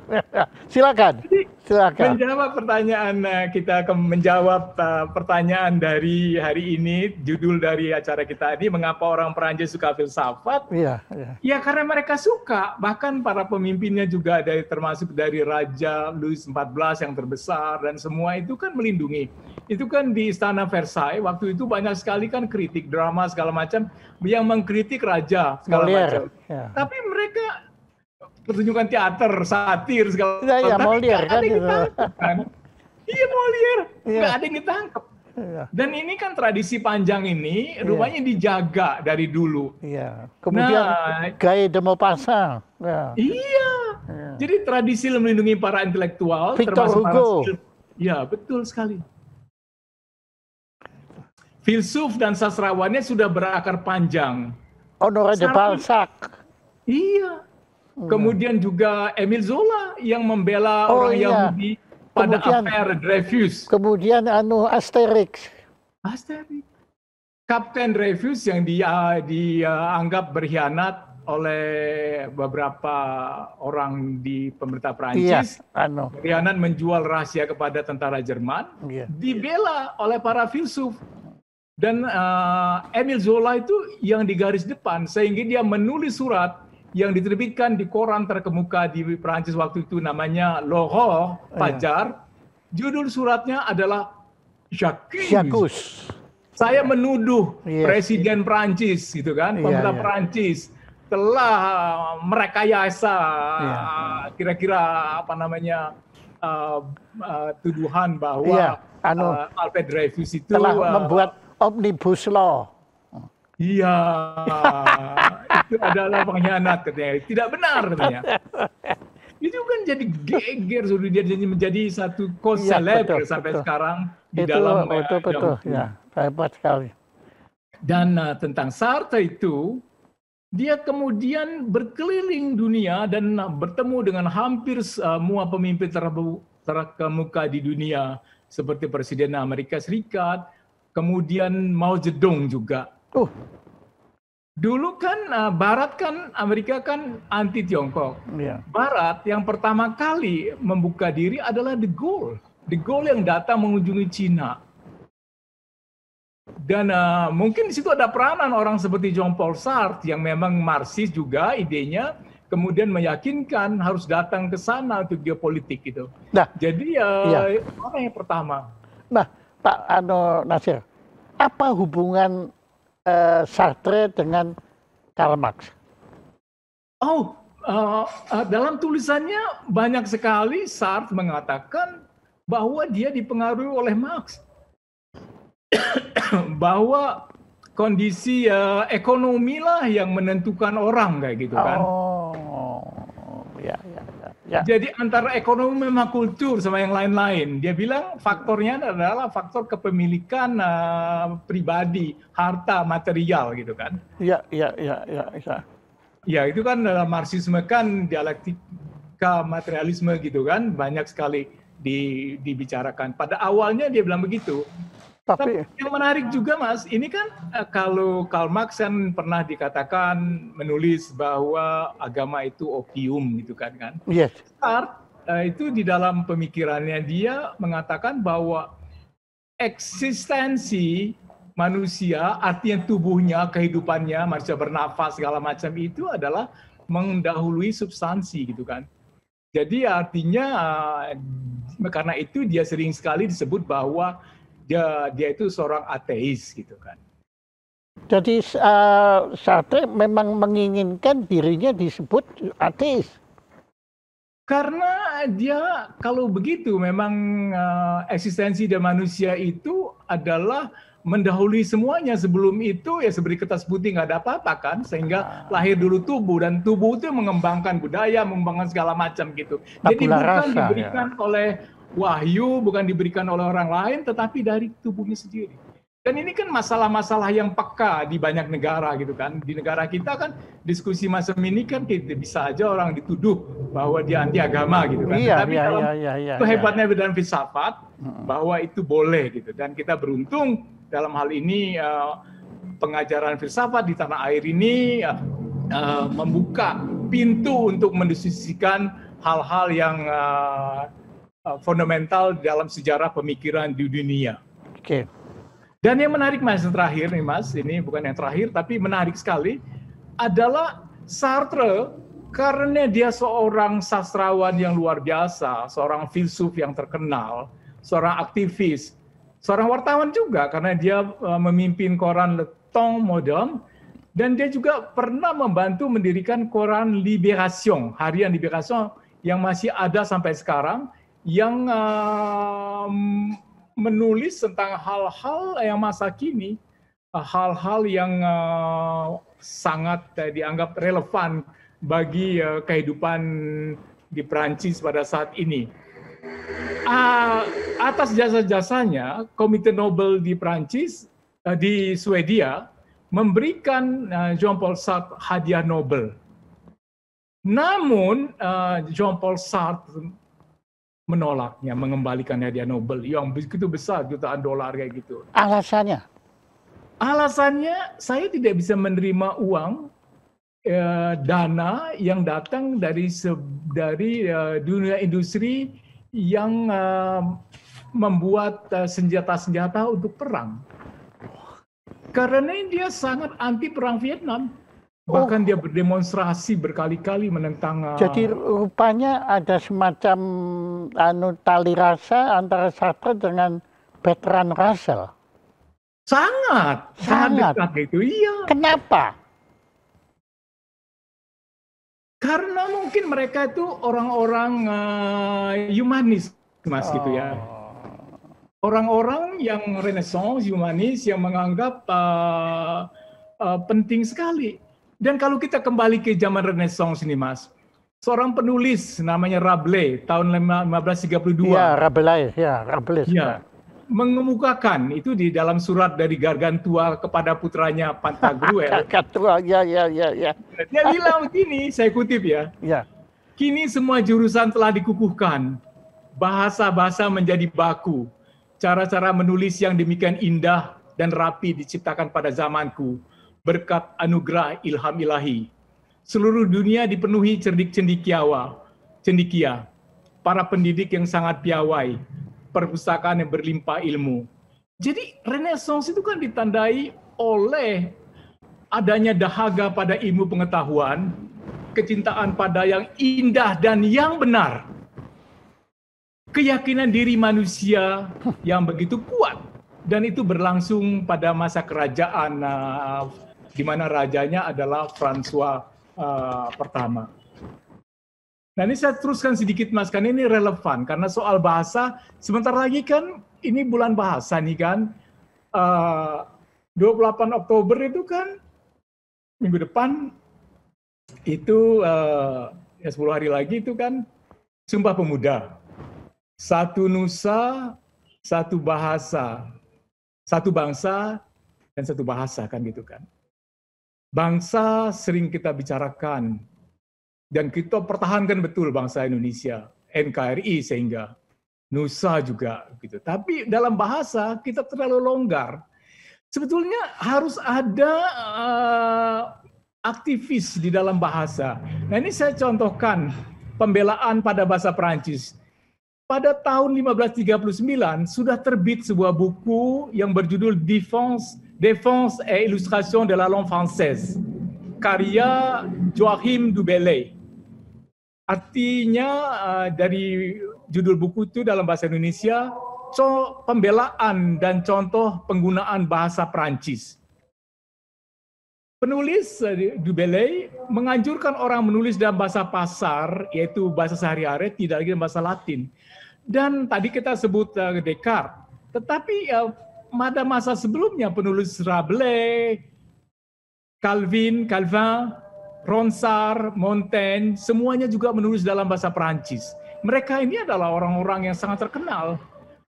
S1: silakan. silakan.
S2: Menjawab pertanyaan eh, kita ke, menjawab uh, pertanyaan dari hari ini, judul dari acara kita ini mengapa orang Perancis suka filsafat? Iya, iya. Ya karena mereka suka, bahkan para pemimpinnya juga dari termasuk dari raja Louis XIV yang terbesar dan semua itu kan melindungi. Itu kan di istana Versailles waktu itu banyak sekali kan kritik drama segala macam yang mengkritik raja segala macam. Ya. Tapi mereka pertunjukan teater, satir segala macam. Iya, iya, Molière kan gitu. Kan? iya, Molier. Iya. Gak ada yang ditangkap. Iya. Dan ini kan tradisi panjang ini rumahnya iya. dijaga dari dulu. Iya. Kemudian nah,
S1: gay demo pasang. Yeah. Iya. iya.
S2: Jadi tradisi melindungi para intelektual Victor termasuk Hugo. para Iya, betul sekali. Filsuf dan sastrawannya sudah berakar panjang. Honore de Balzac Iya. Hmm. Kemudian juga Emil Zola yang membela oh, orang iya. Yahudi pada kemudian, affair
S1: Dreyfus. Kemudian anu Asterix.
S2: Asterix. Kapten Dreyfus yang dia dianggap berkhianat oleh beberapa orang di pemerintah Prancis, iya, anu. Berkhianat menjual rahasia kepada tentara Jerman, iya. dibela oleh para filsuf dan uh, Emil Zola itu yang di garis depan sehingga dia menulis surat yang diterbitkan di koran terkemuka di Perancis waktu itu namanya L'Aurore iya. Fajar. Judul suratnya adalah Jacques. Saya menuduh yes. Iya. Presiden Perancis gitu kan, iya, pemerintah Perancis telah merekayasa eh, kira-kira apa namanya uh, uh, tuduhan bahwa yeah. anu, uh, Alfred itu telah membuat
S1: omnibus law Iya, itu adalah
S2: pengkhianat katanya. Tidak benar katanya.
S1: Itu kan jadi geger sudah
S2: dia jadi menjadi satu cause ya, sampai betul. sekarang di itu, dalam oh, eh, betul, betul, ya, nah. hebat sekali. Dan uh, tentang Sartre itu dia kemudian berkeliling dunia dan eh, bertemu dengan hampir semua pemimpin terkemuka di dunia seperti Presiden Amerika Serikat, kemudian Mao Zedong juga Oh, Dulu kan uh, Barat kan Amerika kan anti Tiongkok. Yeah. Barat yang pertama kali membuka diri adalah The Goal. The Goal yang datang mengunjungi Cina. Dan uh, mungkin di situ ada peranan orang seperti John Paul Sartre yang memang Marxis juga idenya, kemudian meyakinkan harus datang ke sana untuk geopolitik gitu. Nah, jadi uh, ya. orang yang pertama.
S1: Nah, Pak Ano Nasir, apa hubungan uh, Sartre dengan Karl Marx.
S2: Oh, uh, dalam tulisannya banyak sekali Sartre mengatakan bahwa dia dipengaruhi oleh Marx, bahwa kondisi uh, ekonomi lah yang menentukan orang kayak gitu kan. Oh, ya, ya. ya. Ya. Jadi antara ekonomi memang kultur sama yang lain-lain. Dia bilang faktornya adalah faktor kepemilikan uh, pribadi, harta, material gitu kan.
S1: Iya, iya, iya, iya. Ya.
S2: ya itu kan dalam marxisme kan dialektika materialisme gitu kan banyak sekali di, dibicarakan. Pada awalnya dia bilang begitu, tapi, yang menarik juga Mas, ini kan eh, kalau Karl Marx kan pernah dikatakan menulis bahwa agama itu opium gitu kan kan. Yes. art eh, itu di dalam pemikirannya dia mengatakan bahwa eksistensi manusia, artinya tubuhnya, kehidupannya, manusia bernafas segala macam itu adalah mendahului substansi gitu kan. Jadi artinya eh, karena itu dia sering sekali disebut bahwa dia dia itu seorang ateis gitu kan.
S1: Jadi uh, Sartre memang menginginkan dirinya disebut ateis. Karena dia
S2: kalau begitu memang uh, eksistensi dari manusia itu adalah mendahului semuanya sebelum itu ya seberi kertas putih nggak ada apa-apa kan sehingga ah. lahir dulu tubuh dan tubuh itu mengembangkan budaya mengembangkan segala macam gitu. Jadi bukan diberikan ya. oleh wahyu bukan diberikan oleh orang lain tetapi dari tubuhnya sendiri. Dan ini kan masalah-masalah yang peka di banyak negara gitu kan. Di negara kita kan diskusi macam ini kan kita bisa aja orang dituduh bahwa dia anti agama gitu kan. Iya, Tapi iya, kalau iya, iya,
S1: iya, itu iya. hebatnya
S2: iya. dalam filsafat bahwa itu boleh gitu. Dan kita beruntung dalam hal ini eh, pengajaran filsafat di tanah air ini eh, eh, membuka pintu untuk mendiskusikan hal-hal yang Eh, fundamental dalam sejarah pemikiran di dunia. Oke. Okay. Dan yang menarik mas yang terakhir nih mas, ini bukan yang terakhir tapi menarik sekali adalah Sartre karena dia seorang sastrawan yang luar biasa, seorang filsuf yang terkenal, seorang aktivis, seorang wartawan juga karena dia eh, memimpin koran Le Temps Modern dan dia juga pernah membantu mendirikan koran Liberation, harian Liberation yang masih ada sampai sekarang yang uh, menulis tentang hal-hal yang masa kini, uh, hal-hal yang uh, sangat uh, dianggap relevan bagi uh, kehidupan di Perancis pada saat ini. Uh, atas jasa-jasanya, Komite Nobel di Perancis uh, di Swedia memberikan uh, Jean-Paul Sartre hadiah Nobel. Namun uh, Jean-Paul Sartre menolaknya, mengembalikannya dia Nobel yang begitu besar jutaan dolar kayak gitu.
S1: Alasannya?
S2: Alasannya saya tidak bisa menerima uang eh, dana yang datang dari se dari eh, dunia industri yang eh, membuat eh, senjata-senjata untuk perang.
S1: Karena dia sangat anti perang Vietnam.
S2: Oh. Bahkan oh. dia berdemonstrasi berkali-kali menentang. Uh, Jadi
S1: rupanya ada semacam anu tali rasa antara Sartre dengan Bertrand Russell. Sangat, sangat, sangat itu. Iya. Kenapa?
S2: Karena mungkin mereka itu orang-orang uh, humanis, mas oh. gitu ya. Oh. Orang-orang yang renaissance, humanis, yang menganggap uh, uh, penting sekali dan kalau kita kembali ke zaman Renaissance ini, Mas, seorang penulis namanya Rabelais tahun 1532.
S1: Ya, Rabelais, ya, Rabelais. Ya,
S2: mengemukakan itu di dalam surat dari Gargantua kepada putranya Pantagruel. Gargantua, ya, ya, ya, ya. Dia bilang begini, saya kutip ya. Ya. Kini semua jurusan telah dikukuhkan, bahasa-bahasa menjadi baku, cara-cara menulis yang demikian indah dan rapi diciptakan pada zamanku berkat anugerah ilham ilahi. Seluruh dunia dipenuhi cerdik cendikiawa, cendikia, para pendidik yang sangat piawai, perpustakaan yang berlimpah ilmu. Jadi renaissance itu kan ditandai oleh adanya dahaga pada ilmu pengetahuan, kecintaan pada yang indah dan yang benar. Keyakinan diri manusia yang begitu kuat dan itu berlangsung pada masa kerajaan uh, di mana rajanya adalah Fransua uh, eh, pertama. Nah ini saya teruskan sedikit mas, karena ini relevan karena soal bahasa. Sebentar lagi kan ini bulan bahasa nih kan. Eh, uh, 28 Oktober itu kan minggu depan itu uh, ya 10 hari lagi itu kan Sumpah Pemuda. Satu nusa, satu bahasa, satu bangsa dan satu bahasa kan gitu kan. Bangsa sering kita bicarakan dan kita pertahankan betul bangsa Indonesia, NKRI sehingga Nusa juga gitu. Tapi dalam bahasa kita terlalu longgar. Sebetulnya harus ada uh, aktivis di dalam bahasa. Nah ini saya contohkan pembelaan pada bahasa Perancis pada tahun 1539 sudah terbit sebuah buku yang berjudul Défense Défense et illustration de la langue française, karya Joachim du Bellay. Artinya eh, dari judul buku itu dalam bahasa Indonesia, pembelaan dan contoh penggunaan bahasa Perancis. Penulis eh, Dubele menganjurkan orang menulis dalam bahasa pasar, yaitu bahasa sehari-hari, tidak lagi dalam bahasa Latin. Dan tadi kita sebut eh, Descartes, tetapi pada masa sebelumnya penulis Rabelais, Calvin, Calvin, Ronsard, Montaigne, semuanya juga menulis dalam bahasa Perancis. Mereka ini adalah orang-orang yang sangat terkenal.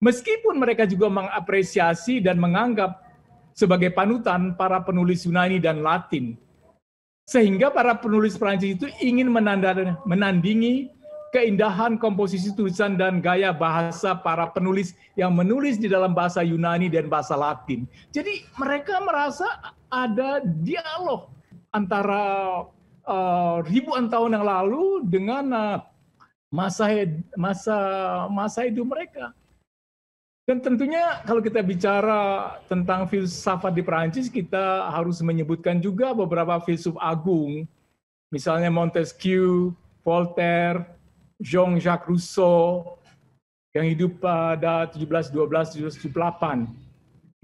S2: Meskipun mereka juga mengapresiasi dan menganggap sebagai panutan para penulis Yunani dan Latin. Sehingga para penulis Perancis itu ingin menandingi keindahan komposisi tulisan dan gaya bahasa para penulis yang menulis di dalam bahasa Yunani dan bahasa Latin. Jadi mereka merasa ada dialog antara uh, ribuan tahun yang lalu dengan uh, masa masa masa hidup mereka. Dan tentunya kalau kita bicara tentang filsafat di Perancis, kita harus menyebutkan juga beberapa filsuf agung, misalnya Montesquieu, Voltaire, Jean-Jacques Rousseau yang hidup pada 1712 1778.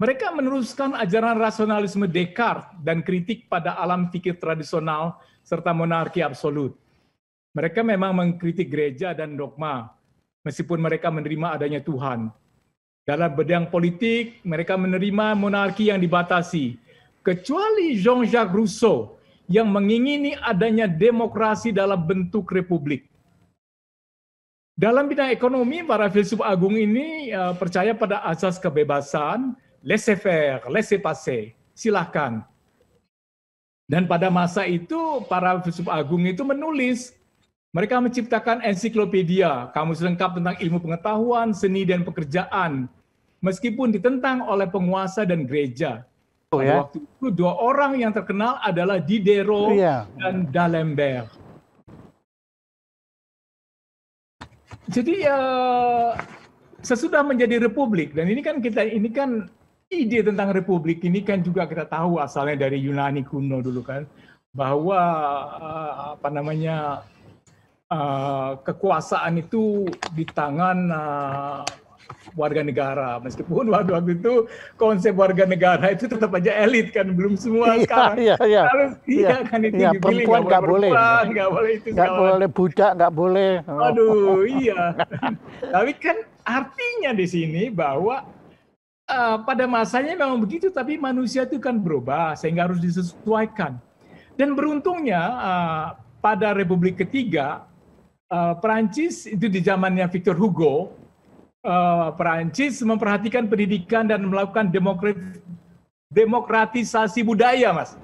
S2: Mereka meneruskan ajaran rasionalisme Descartes dan kritik pada alam pikir tradisional serta monarki absolut. Mereka memang mengkritik gereja dan dogma, meskipun mereka menerima adanya Tuhan. Dalam bidang politik, mereka menerima monarki yang dibatasi, kecuali Jean-Jacques Rousseau yang mengingini adanya demokrasi dalam bentuk republik. Dalam bidang ekonomi, para filsuf agung ini uh, percaya pada asas kebebasan, laissez-faire, laissez-passer, silahkan. Dan pada masa itu, para filsuf agung itu menulis. Mereka menciptakan ensiklopedia, kamus lengkap tentang ilmu pengetahuan, seni, dan pekerjaan. Meskipun ditentang oleh penguasa dan gereja. Oh, pada oh, ya? waktu itu, dua orang yang terkenal adalah Diderot oh, ya. dan D'Alembert Jadi uh, sesudah menjadi republik dan ini kan kita ini kan ide tentang republik ini kan juga kita tahu asalnya dari Yunani kuno dulu kan bahwa uh, apa namanya uh, kekuasaan itu di tangan uh, warga negara meskipun waktu waktu itu konsep warga negara itu tetap aja elit kan belum semua iya, sekarang iya, iya. harus iya, iya kan itu iya, dipilih perempuan nggak boleh nggak boleh itu nggak boleh
S1: budak nggak boleh aduh iya tapi
S2: kan artinya di sini bahwa uh, pada masanya memang begitu tapi manusia itu kan berubah sehingga harus disesuaikan dan beruntungnya uh, pada Republik Ketiga uh, Perancis itu di zamannya Victor Hugo Eh, Perancis memperhatikan pendidikan dan melakukan demokratisasi budaya, Mas.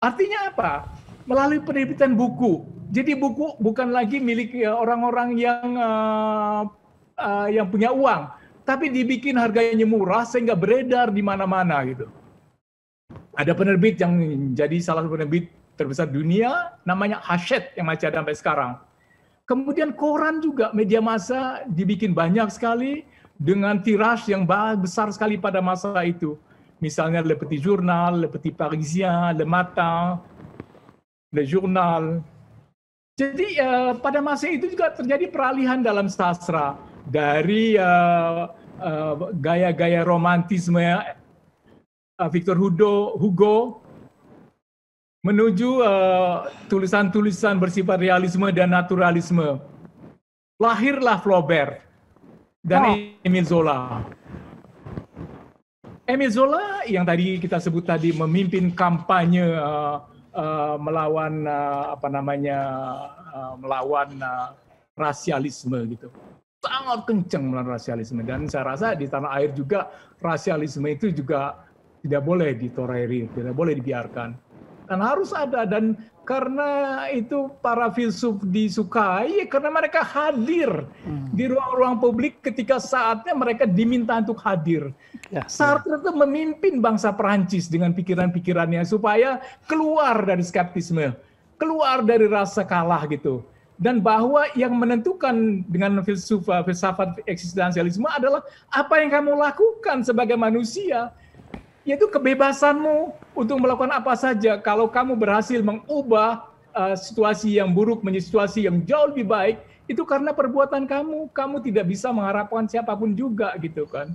S2: Artinya apa? Melalui penerbitan buku. Jadi buku bukan lagi milik eh, orang-orang yang uh, uh, yang punya uang, tapi dibikin harganya murah sehingga beredar di mana-mana gitu. Ada penerbit yang jadi salah satu penerbit terbesar dunia, namanya Hachette yang masih ada sampai sekarang. Kemudian koran juga media massa dibikin banyak sekali dengan tiras yang besar sekali pada masa itu. Misalnya Le Petit Journal, Le Petit Parisien, Le Matin, Le Journal. Jadi uh, pada masa itu juga terjadi peralihan dalam sastra dari eh, eh, gaya-gaya romantisme Victor Hugo menuju eh, tulisan-tulisan uh, bersifat realisme dan naturalisme. Lahirlah Flaubert dan oh. Ah. Emizola Zola. Emil Zola yang tadi kita sebut tadi memimpin kampanye uh, uh, melawan uh, apa namanya uh, melawan uh, rasialisme gitu sangat kenceng melawan rasialisme dan saya rasa di tanah air juga rasialisme itu juga tidak boleh ditolerir tidak boleh dibiarkan dikerjakan harus ada dan karena itu para filsuf disukai ya karena mereka hadir hmm. di ruang-ruang publik ketika saatnya mereka diminta untuk hadir. Ya, ya, Sartre itu memimpin bangsa Perancis dengan pikiran-pikirannya supaya keluar dari skeptisme, keluar dari rasa kalah gitu. Dan bahwa yang menentukan dengan filsuf uh, filsafat eksistensialisme adalah apa yang kamu lakukan sebagai manusia yaitu kebebasanmu untuk melakukan apa saja kalau kamu berhasil mengubah uh, situasi yang buruk menjadi situasi yang jauh lebih baik itu karena perbuatan kamu kamu tidak bisa mengharapkan siapapun juga gitu kan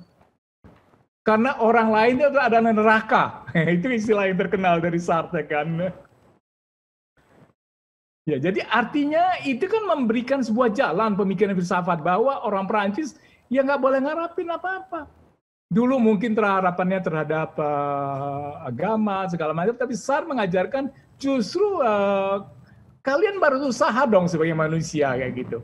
S2: karena orang lain itu ada neraka itu istilah yang terkenal dari Sartre kan ya jadi artinya itu kan memberikan sebuah jalan pemikiran filsafat bahwa orang Perancis ya nggak boleh ngarapin apa-apa dulu mungkin terharapannya terhadap uh, agama segala macam, tapi SAR mengajarkan justru uh, kalian baru usaha dong sebagai manusia kayak gitu.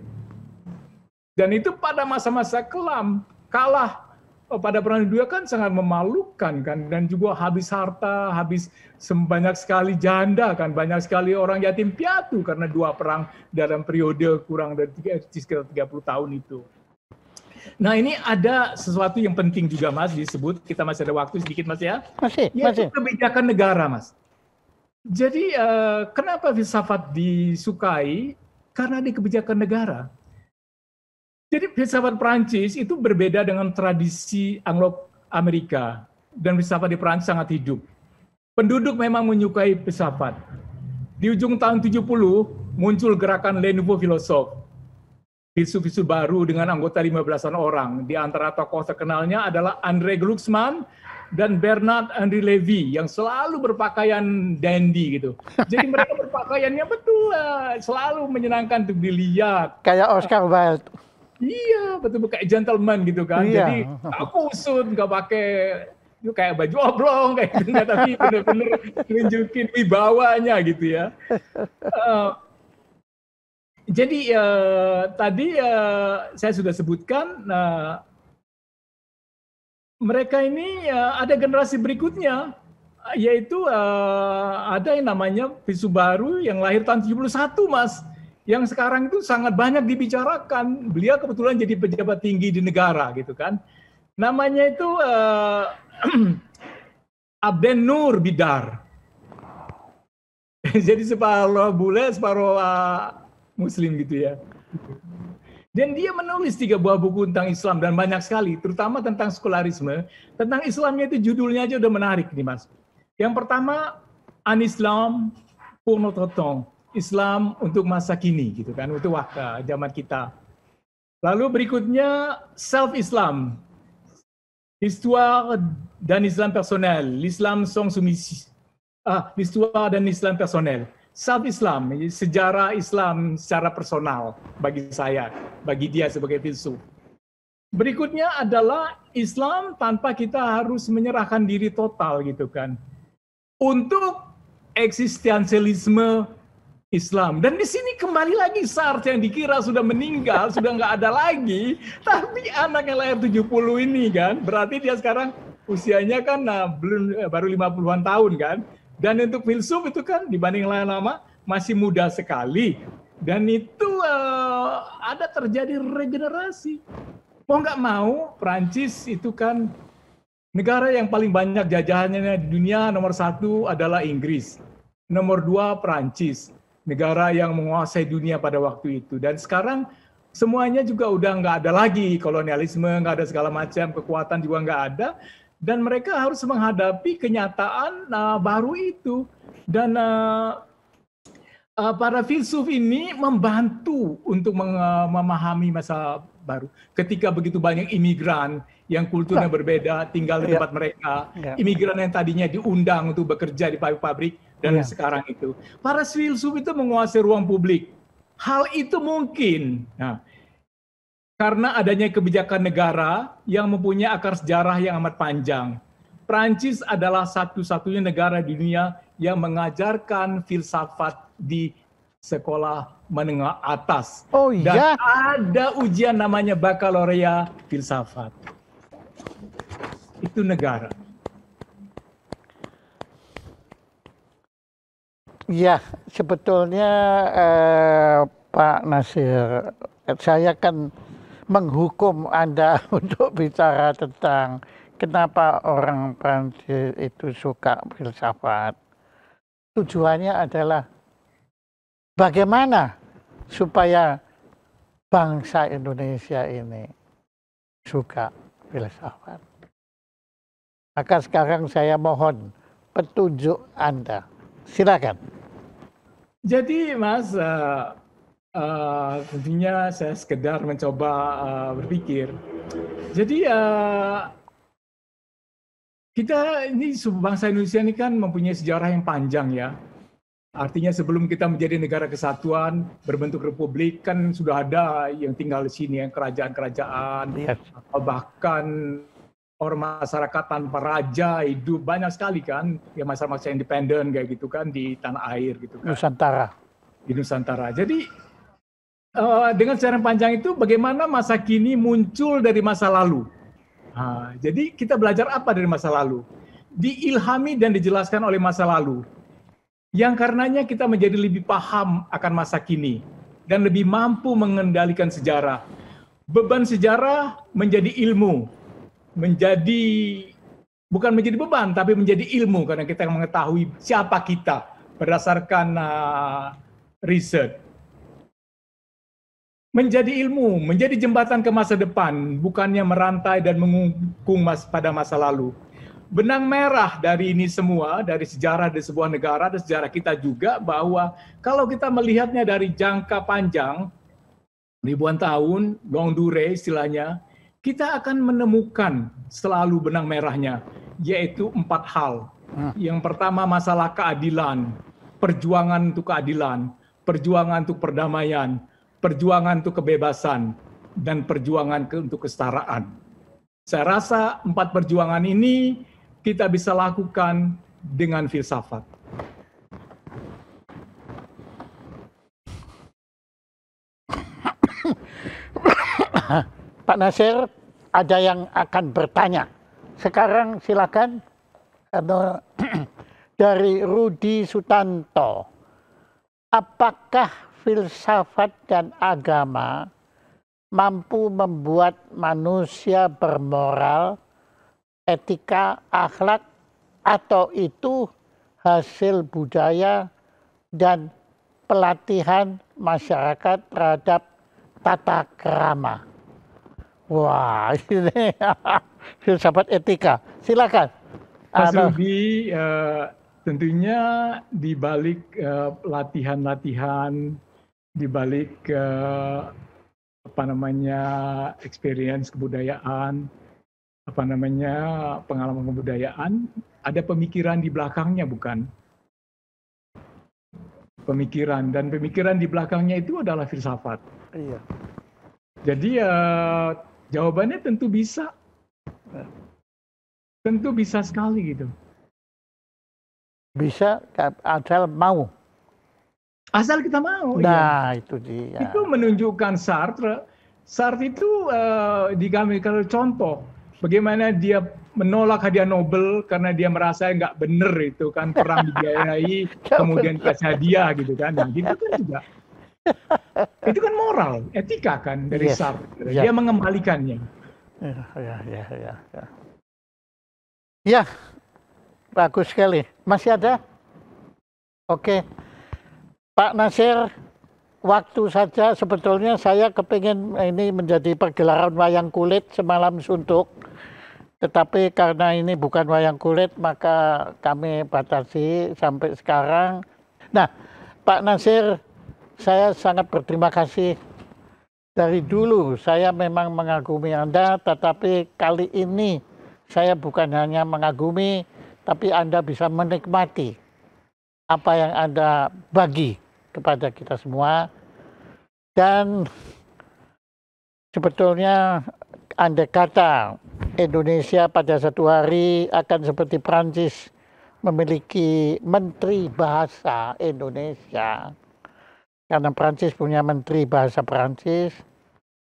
S2: Dan itu pada masa-masa kelam kalah eh, pada perang dunia kan sangat memalukan kan dan juga habis harta, habis sebanyak sekali janda kan, banyak sekali orang yatim piatu karena dua perang dalam periode kurang dari tiga, sekitar 30 tahun itu. Nah ini ada sesuatu yang penting juga Mas disebut, kita masih ada waktu sedikit Mas ya. Masih, Yaitu masih. kebijakan negara Mas. Jadi uh, kenapa filsafat disukai? Karena di kebijakan negara. Jadi filsafat Perancis itu berbeda dengan tradisi Anglo Amerika dan filsafat di Perancis sangat hidup. Penduduk memang menyukai filsafat. Di ujung tahun 70 muncul gerakan Le Nouveau Philosophe visu-visu baru dengan anggota 15-an orang. Di antara tokoh terkenalnya adalah Andre Glucksmann dan Bernard Henry Levy yang selalu berpakaian dandy gitu. Jadi mereka berpakaiannya betul eh, selalu menyenangkan untuk dilihat.
S1: Kayak Oscar Wilde.
S2: Iya, betul kayak gentleman gitu kan. Iya. Jadi aku usut, nggak pakai itu kayak baju oblong kayak gitu, tapi bener-bener nunjukin wibawanya gitu ya. Uh, Jadi uh, tadi uh, saya sudah sebutkan uh, mereka ini uh, ada generasi berikutnya yaitu uh, ada yang namanya visu baru yang lahir tahun 71 Mas yang sekarang itu sangat banyak dibicarakan. Beliau kebetulan jadi pejabat tinggi di negara gitu kan. Namanya itu uh, Abden Nur Bidar. jadi separuh bule, separuh uh, Muslim gitu ya. Dan dia menulis tiga buah buku tentang Islam dan banyak sekali, terutama tentang sekularisme. Tentang Islamnya itu judulnya aja udah menarik nih mas. Yang pertama, An Islam pour notre Islam untuk masa kini gitu kan, untuk waktu eh, zaman kita. Lalu berikutnya self Islam, Histoire dan Islam personel, Islam sans soumission. Ah, Histoire dan Islam personel sub Islam, sejarah Islam secara personal bagi saya, bagi dia sebagai filsuf. Berikutnya adalah Islam tanpa kita harus menyerahkan diri total gitu kan. Untuk eksistensialisme Islam. Dan di sini kembali lagi Sartre yang dikira sudah meninggal, sudah nggak ada lagi. Tapi anak yang lahir 70 ini kan, berarti dia sekarang usianya kan nah, belum eh, baru 50-an tahun kan. Dan untuk filsuf itu kan dibanding yang lama masih muda sekali. Dan itu uh, ada terjadi regenerasi. Mau nggak mau, Prancis itu kan negara yang paling banyak jajahannya di dunia nomor satu adalah Inggris. Nomor dua Prancis, negara yang menguasai dunia pada waktu itu. Dan sekarang semuanya juga udah nggak ada lagi kolonialisme, nggak ada segala macam, kekuatan juga nggak ada dan mereka harus menghadapi kenyataan uh, baru itu dan uh, uh para filsuf ini membantu untuk uh, memahami masa baru ketika begitu banyak imigran yang kulturnya iya. berbeda tinggal di iya. tempat mereka iya. imigran yang tadinya diundang untuk bekerja di pabrik-pabrik dan yeah. sekarang itu para filsuf itu menguasai ruang publik hal itu mungkin nah karena adanya kebijakan negara yang mempunyai akar sejarah yang amat panjang. Prancis adalah satu-satunya negara di dunia yang mengajarkan filsafat di sekolah menengah atas. Oh iya. Dan ada ujian namanya bakalaureat filsafat. Itu negara.
S1: Ya, sebetulnya eh, Pak Nasir, saya kan menghukum Anda untuk bicara tentang kenapa orang Prancis itu suka filsafat. Tujuannya adalah bagaimana supaya bangsa Indonesia ini suka filsafat. Maka sekarang saya mohon petunjuk Anda. Silakan. Jadi
S2: Mas, uh, Uh, eh, tentunya saya sekedar mencoba uh, berpikir. Jadi uh, kita ini bangsa Indonesia ini kan mempunyai sejarah yang panjang ya. Artinya sebelum kita menjadi negara kesatuan berbentuk republik kan sudah ada yang tinggal di sini yang kerajaan-kerajaan bahkan orang masyarakat tanpa raja hidup banyak sekali kan ya masyarakat independen kayak gitu kan di tanah air gitu kan.
S1: Nusantara.
S2: Di Nusantara. Jadi Eh, dengan sejarah panjang itu bagaimana masa kini muncul dari masa lalu. Uh, jadi kita belajar apa dari masa lalu? Diilhami dan dijelaskan oleh masa lalu. Yang karenanya kita menjadi lebih paham akan masa kini dan lebih mampu mengendalikan sejarah. Beban sejarah menjadi ilmu, menjadi bukan menjadi beban tapi menjadi ilmu karena kita mengetahui siapa kita berdasarkan uh, riset menjadi ilmu, menjadi jembatan ke masa depan, bukannya merantai dan mengungkung mas pada masa lalu. Benang merah dari ini semua, dari sejarah di sebuah negara, dan sejarah kita juga bahwa kalau kita melihatnya dari jangka panjang, ribuan tahun, long dure istilahnya, kita akan menemukan selalu benang merahnya, yaitu empat hal. Ah. Yang pertama masalah keadilan, perjuangan untuk keadilan, perjuangan untuk perdamaian, perjuangan untuk kebebasan dan perjuangan untuk kesetaraan. Saya rasa empat perjuangan ini kita bisa lakukan dengan filsafat.
S1: Pak Nasir, ada yang akan bertanya. Sekarang silakan dari Rudi Sutanto. Apakah filsafat dan agama mampu membuat manusia bermoral, etika, akhlak, atau itu hasil budaya dan pelatihan masyarakat terhadap tata kerama. Wah, ini filsafat etika. Silakan. Mas anu.
S2: Rudy, uh, eh, tentunya di balik eh, latihan-latihan di balik eh, apa namanya experience kebudayaan apa namanya pengalaman kebudayaan ada pemikiran di belakangnya bukan pemikiran dan pemikiran di belakangnya itu adalah filsafat. Iya. Jadi ya
S1: jawabannya tentu bisa. Ya. Tentu bisa sekali gitu. Bisa asal mau. Asal kita mau. Iya. Nah, ya. itu dia. Itu menunjukkan Sartre. Sartre itu
S2: uh, eh, digambarkan contoh bagaimana dia menolak hadiah Nobel karena dia merasa nggak benar itu kan perang dibiayai kemudian kasih hadiah gitu kan. Nah, gitu kan juga. itu kan moral, etika kan dari yes. Sartre. Ya. Dia mengembalikannya.
S1: Ya, ya, ya, ya. Ya, ya bagus sekali. Masih ada? Oke. Okay. Pak Nasir, waktu saja sebetulnya saya kepingin ini menjadi pergelaran wayang kulit semalam suntuk. Tetapi karena ini bukan wayang kulit, maka kami batasi sampai sekarang. Nah, Pak Nasir, saya sangat berterima kasih. Dari dulu saya memang mengagumi Anda, tetapi kali ini saya bukan hanya mengagumi, tapi Anda bisa menikmati apa yang Anda bagi kepada kita semua dan sebetulnya andai kata Indonesia pada satu hari akan seperti Prancis memiliki menteri bahasa Indonesia karena Prancis punya menteri bahasa Prancis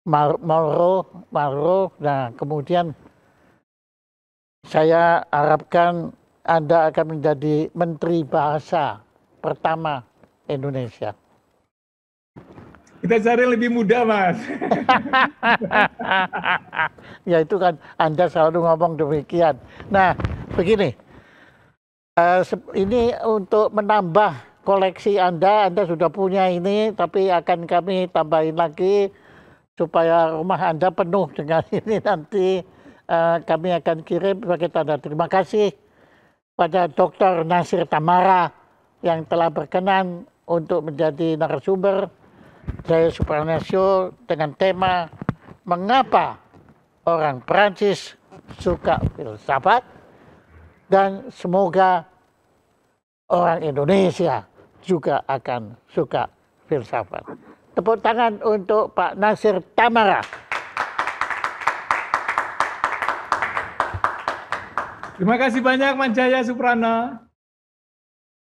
S1: Malro Malro nah kemudian saya harapkan Anda akan menjadi menteri bahasa pertama Indonesia. Kita cari yang lebih
S2: muda, Mas.
S1: ya itu kan Anda selalu ngomong demikian. Nah, begini. Uh, ini untuk menambah koleksi Anda, Anda sudah punya ini, tapi akan kami tambahin lagi supaya rumah Anda penuh dengan ini nanti. Uh, kami akan kirim sebagai tanda terima kasih pada Dr. Nasir Tamara yang telah berkenan untuk menjadi narasumber saya Supranasio dengan tema mengapa orang Prancis suka filsafat dan semoga orang Indonesia juga akan suka filsafat. Tepuk tangan untuk Pak Nasir Tamara.
S2: Terima kasih banyak Manjaya Suprana.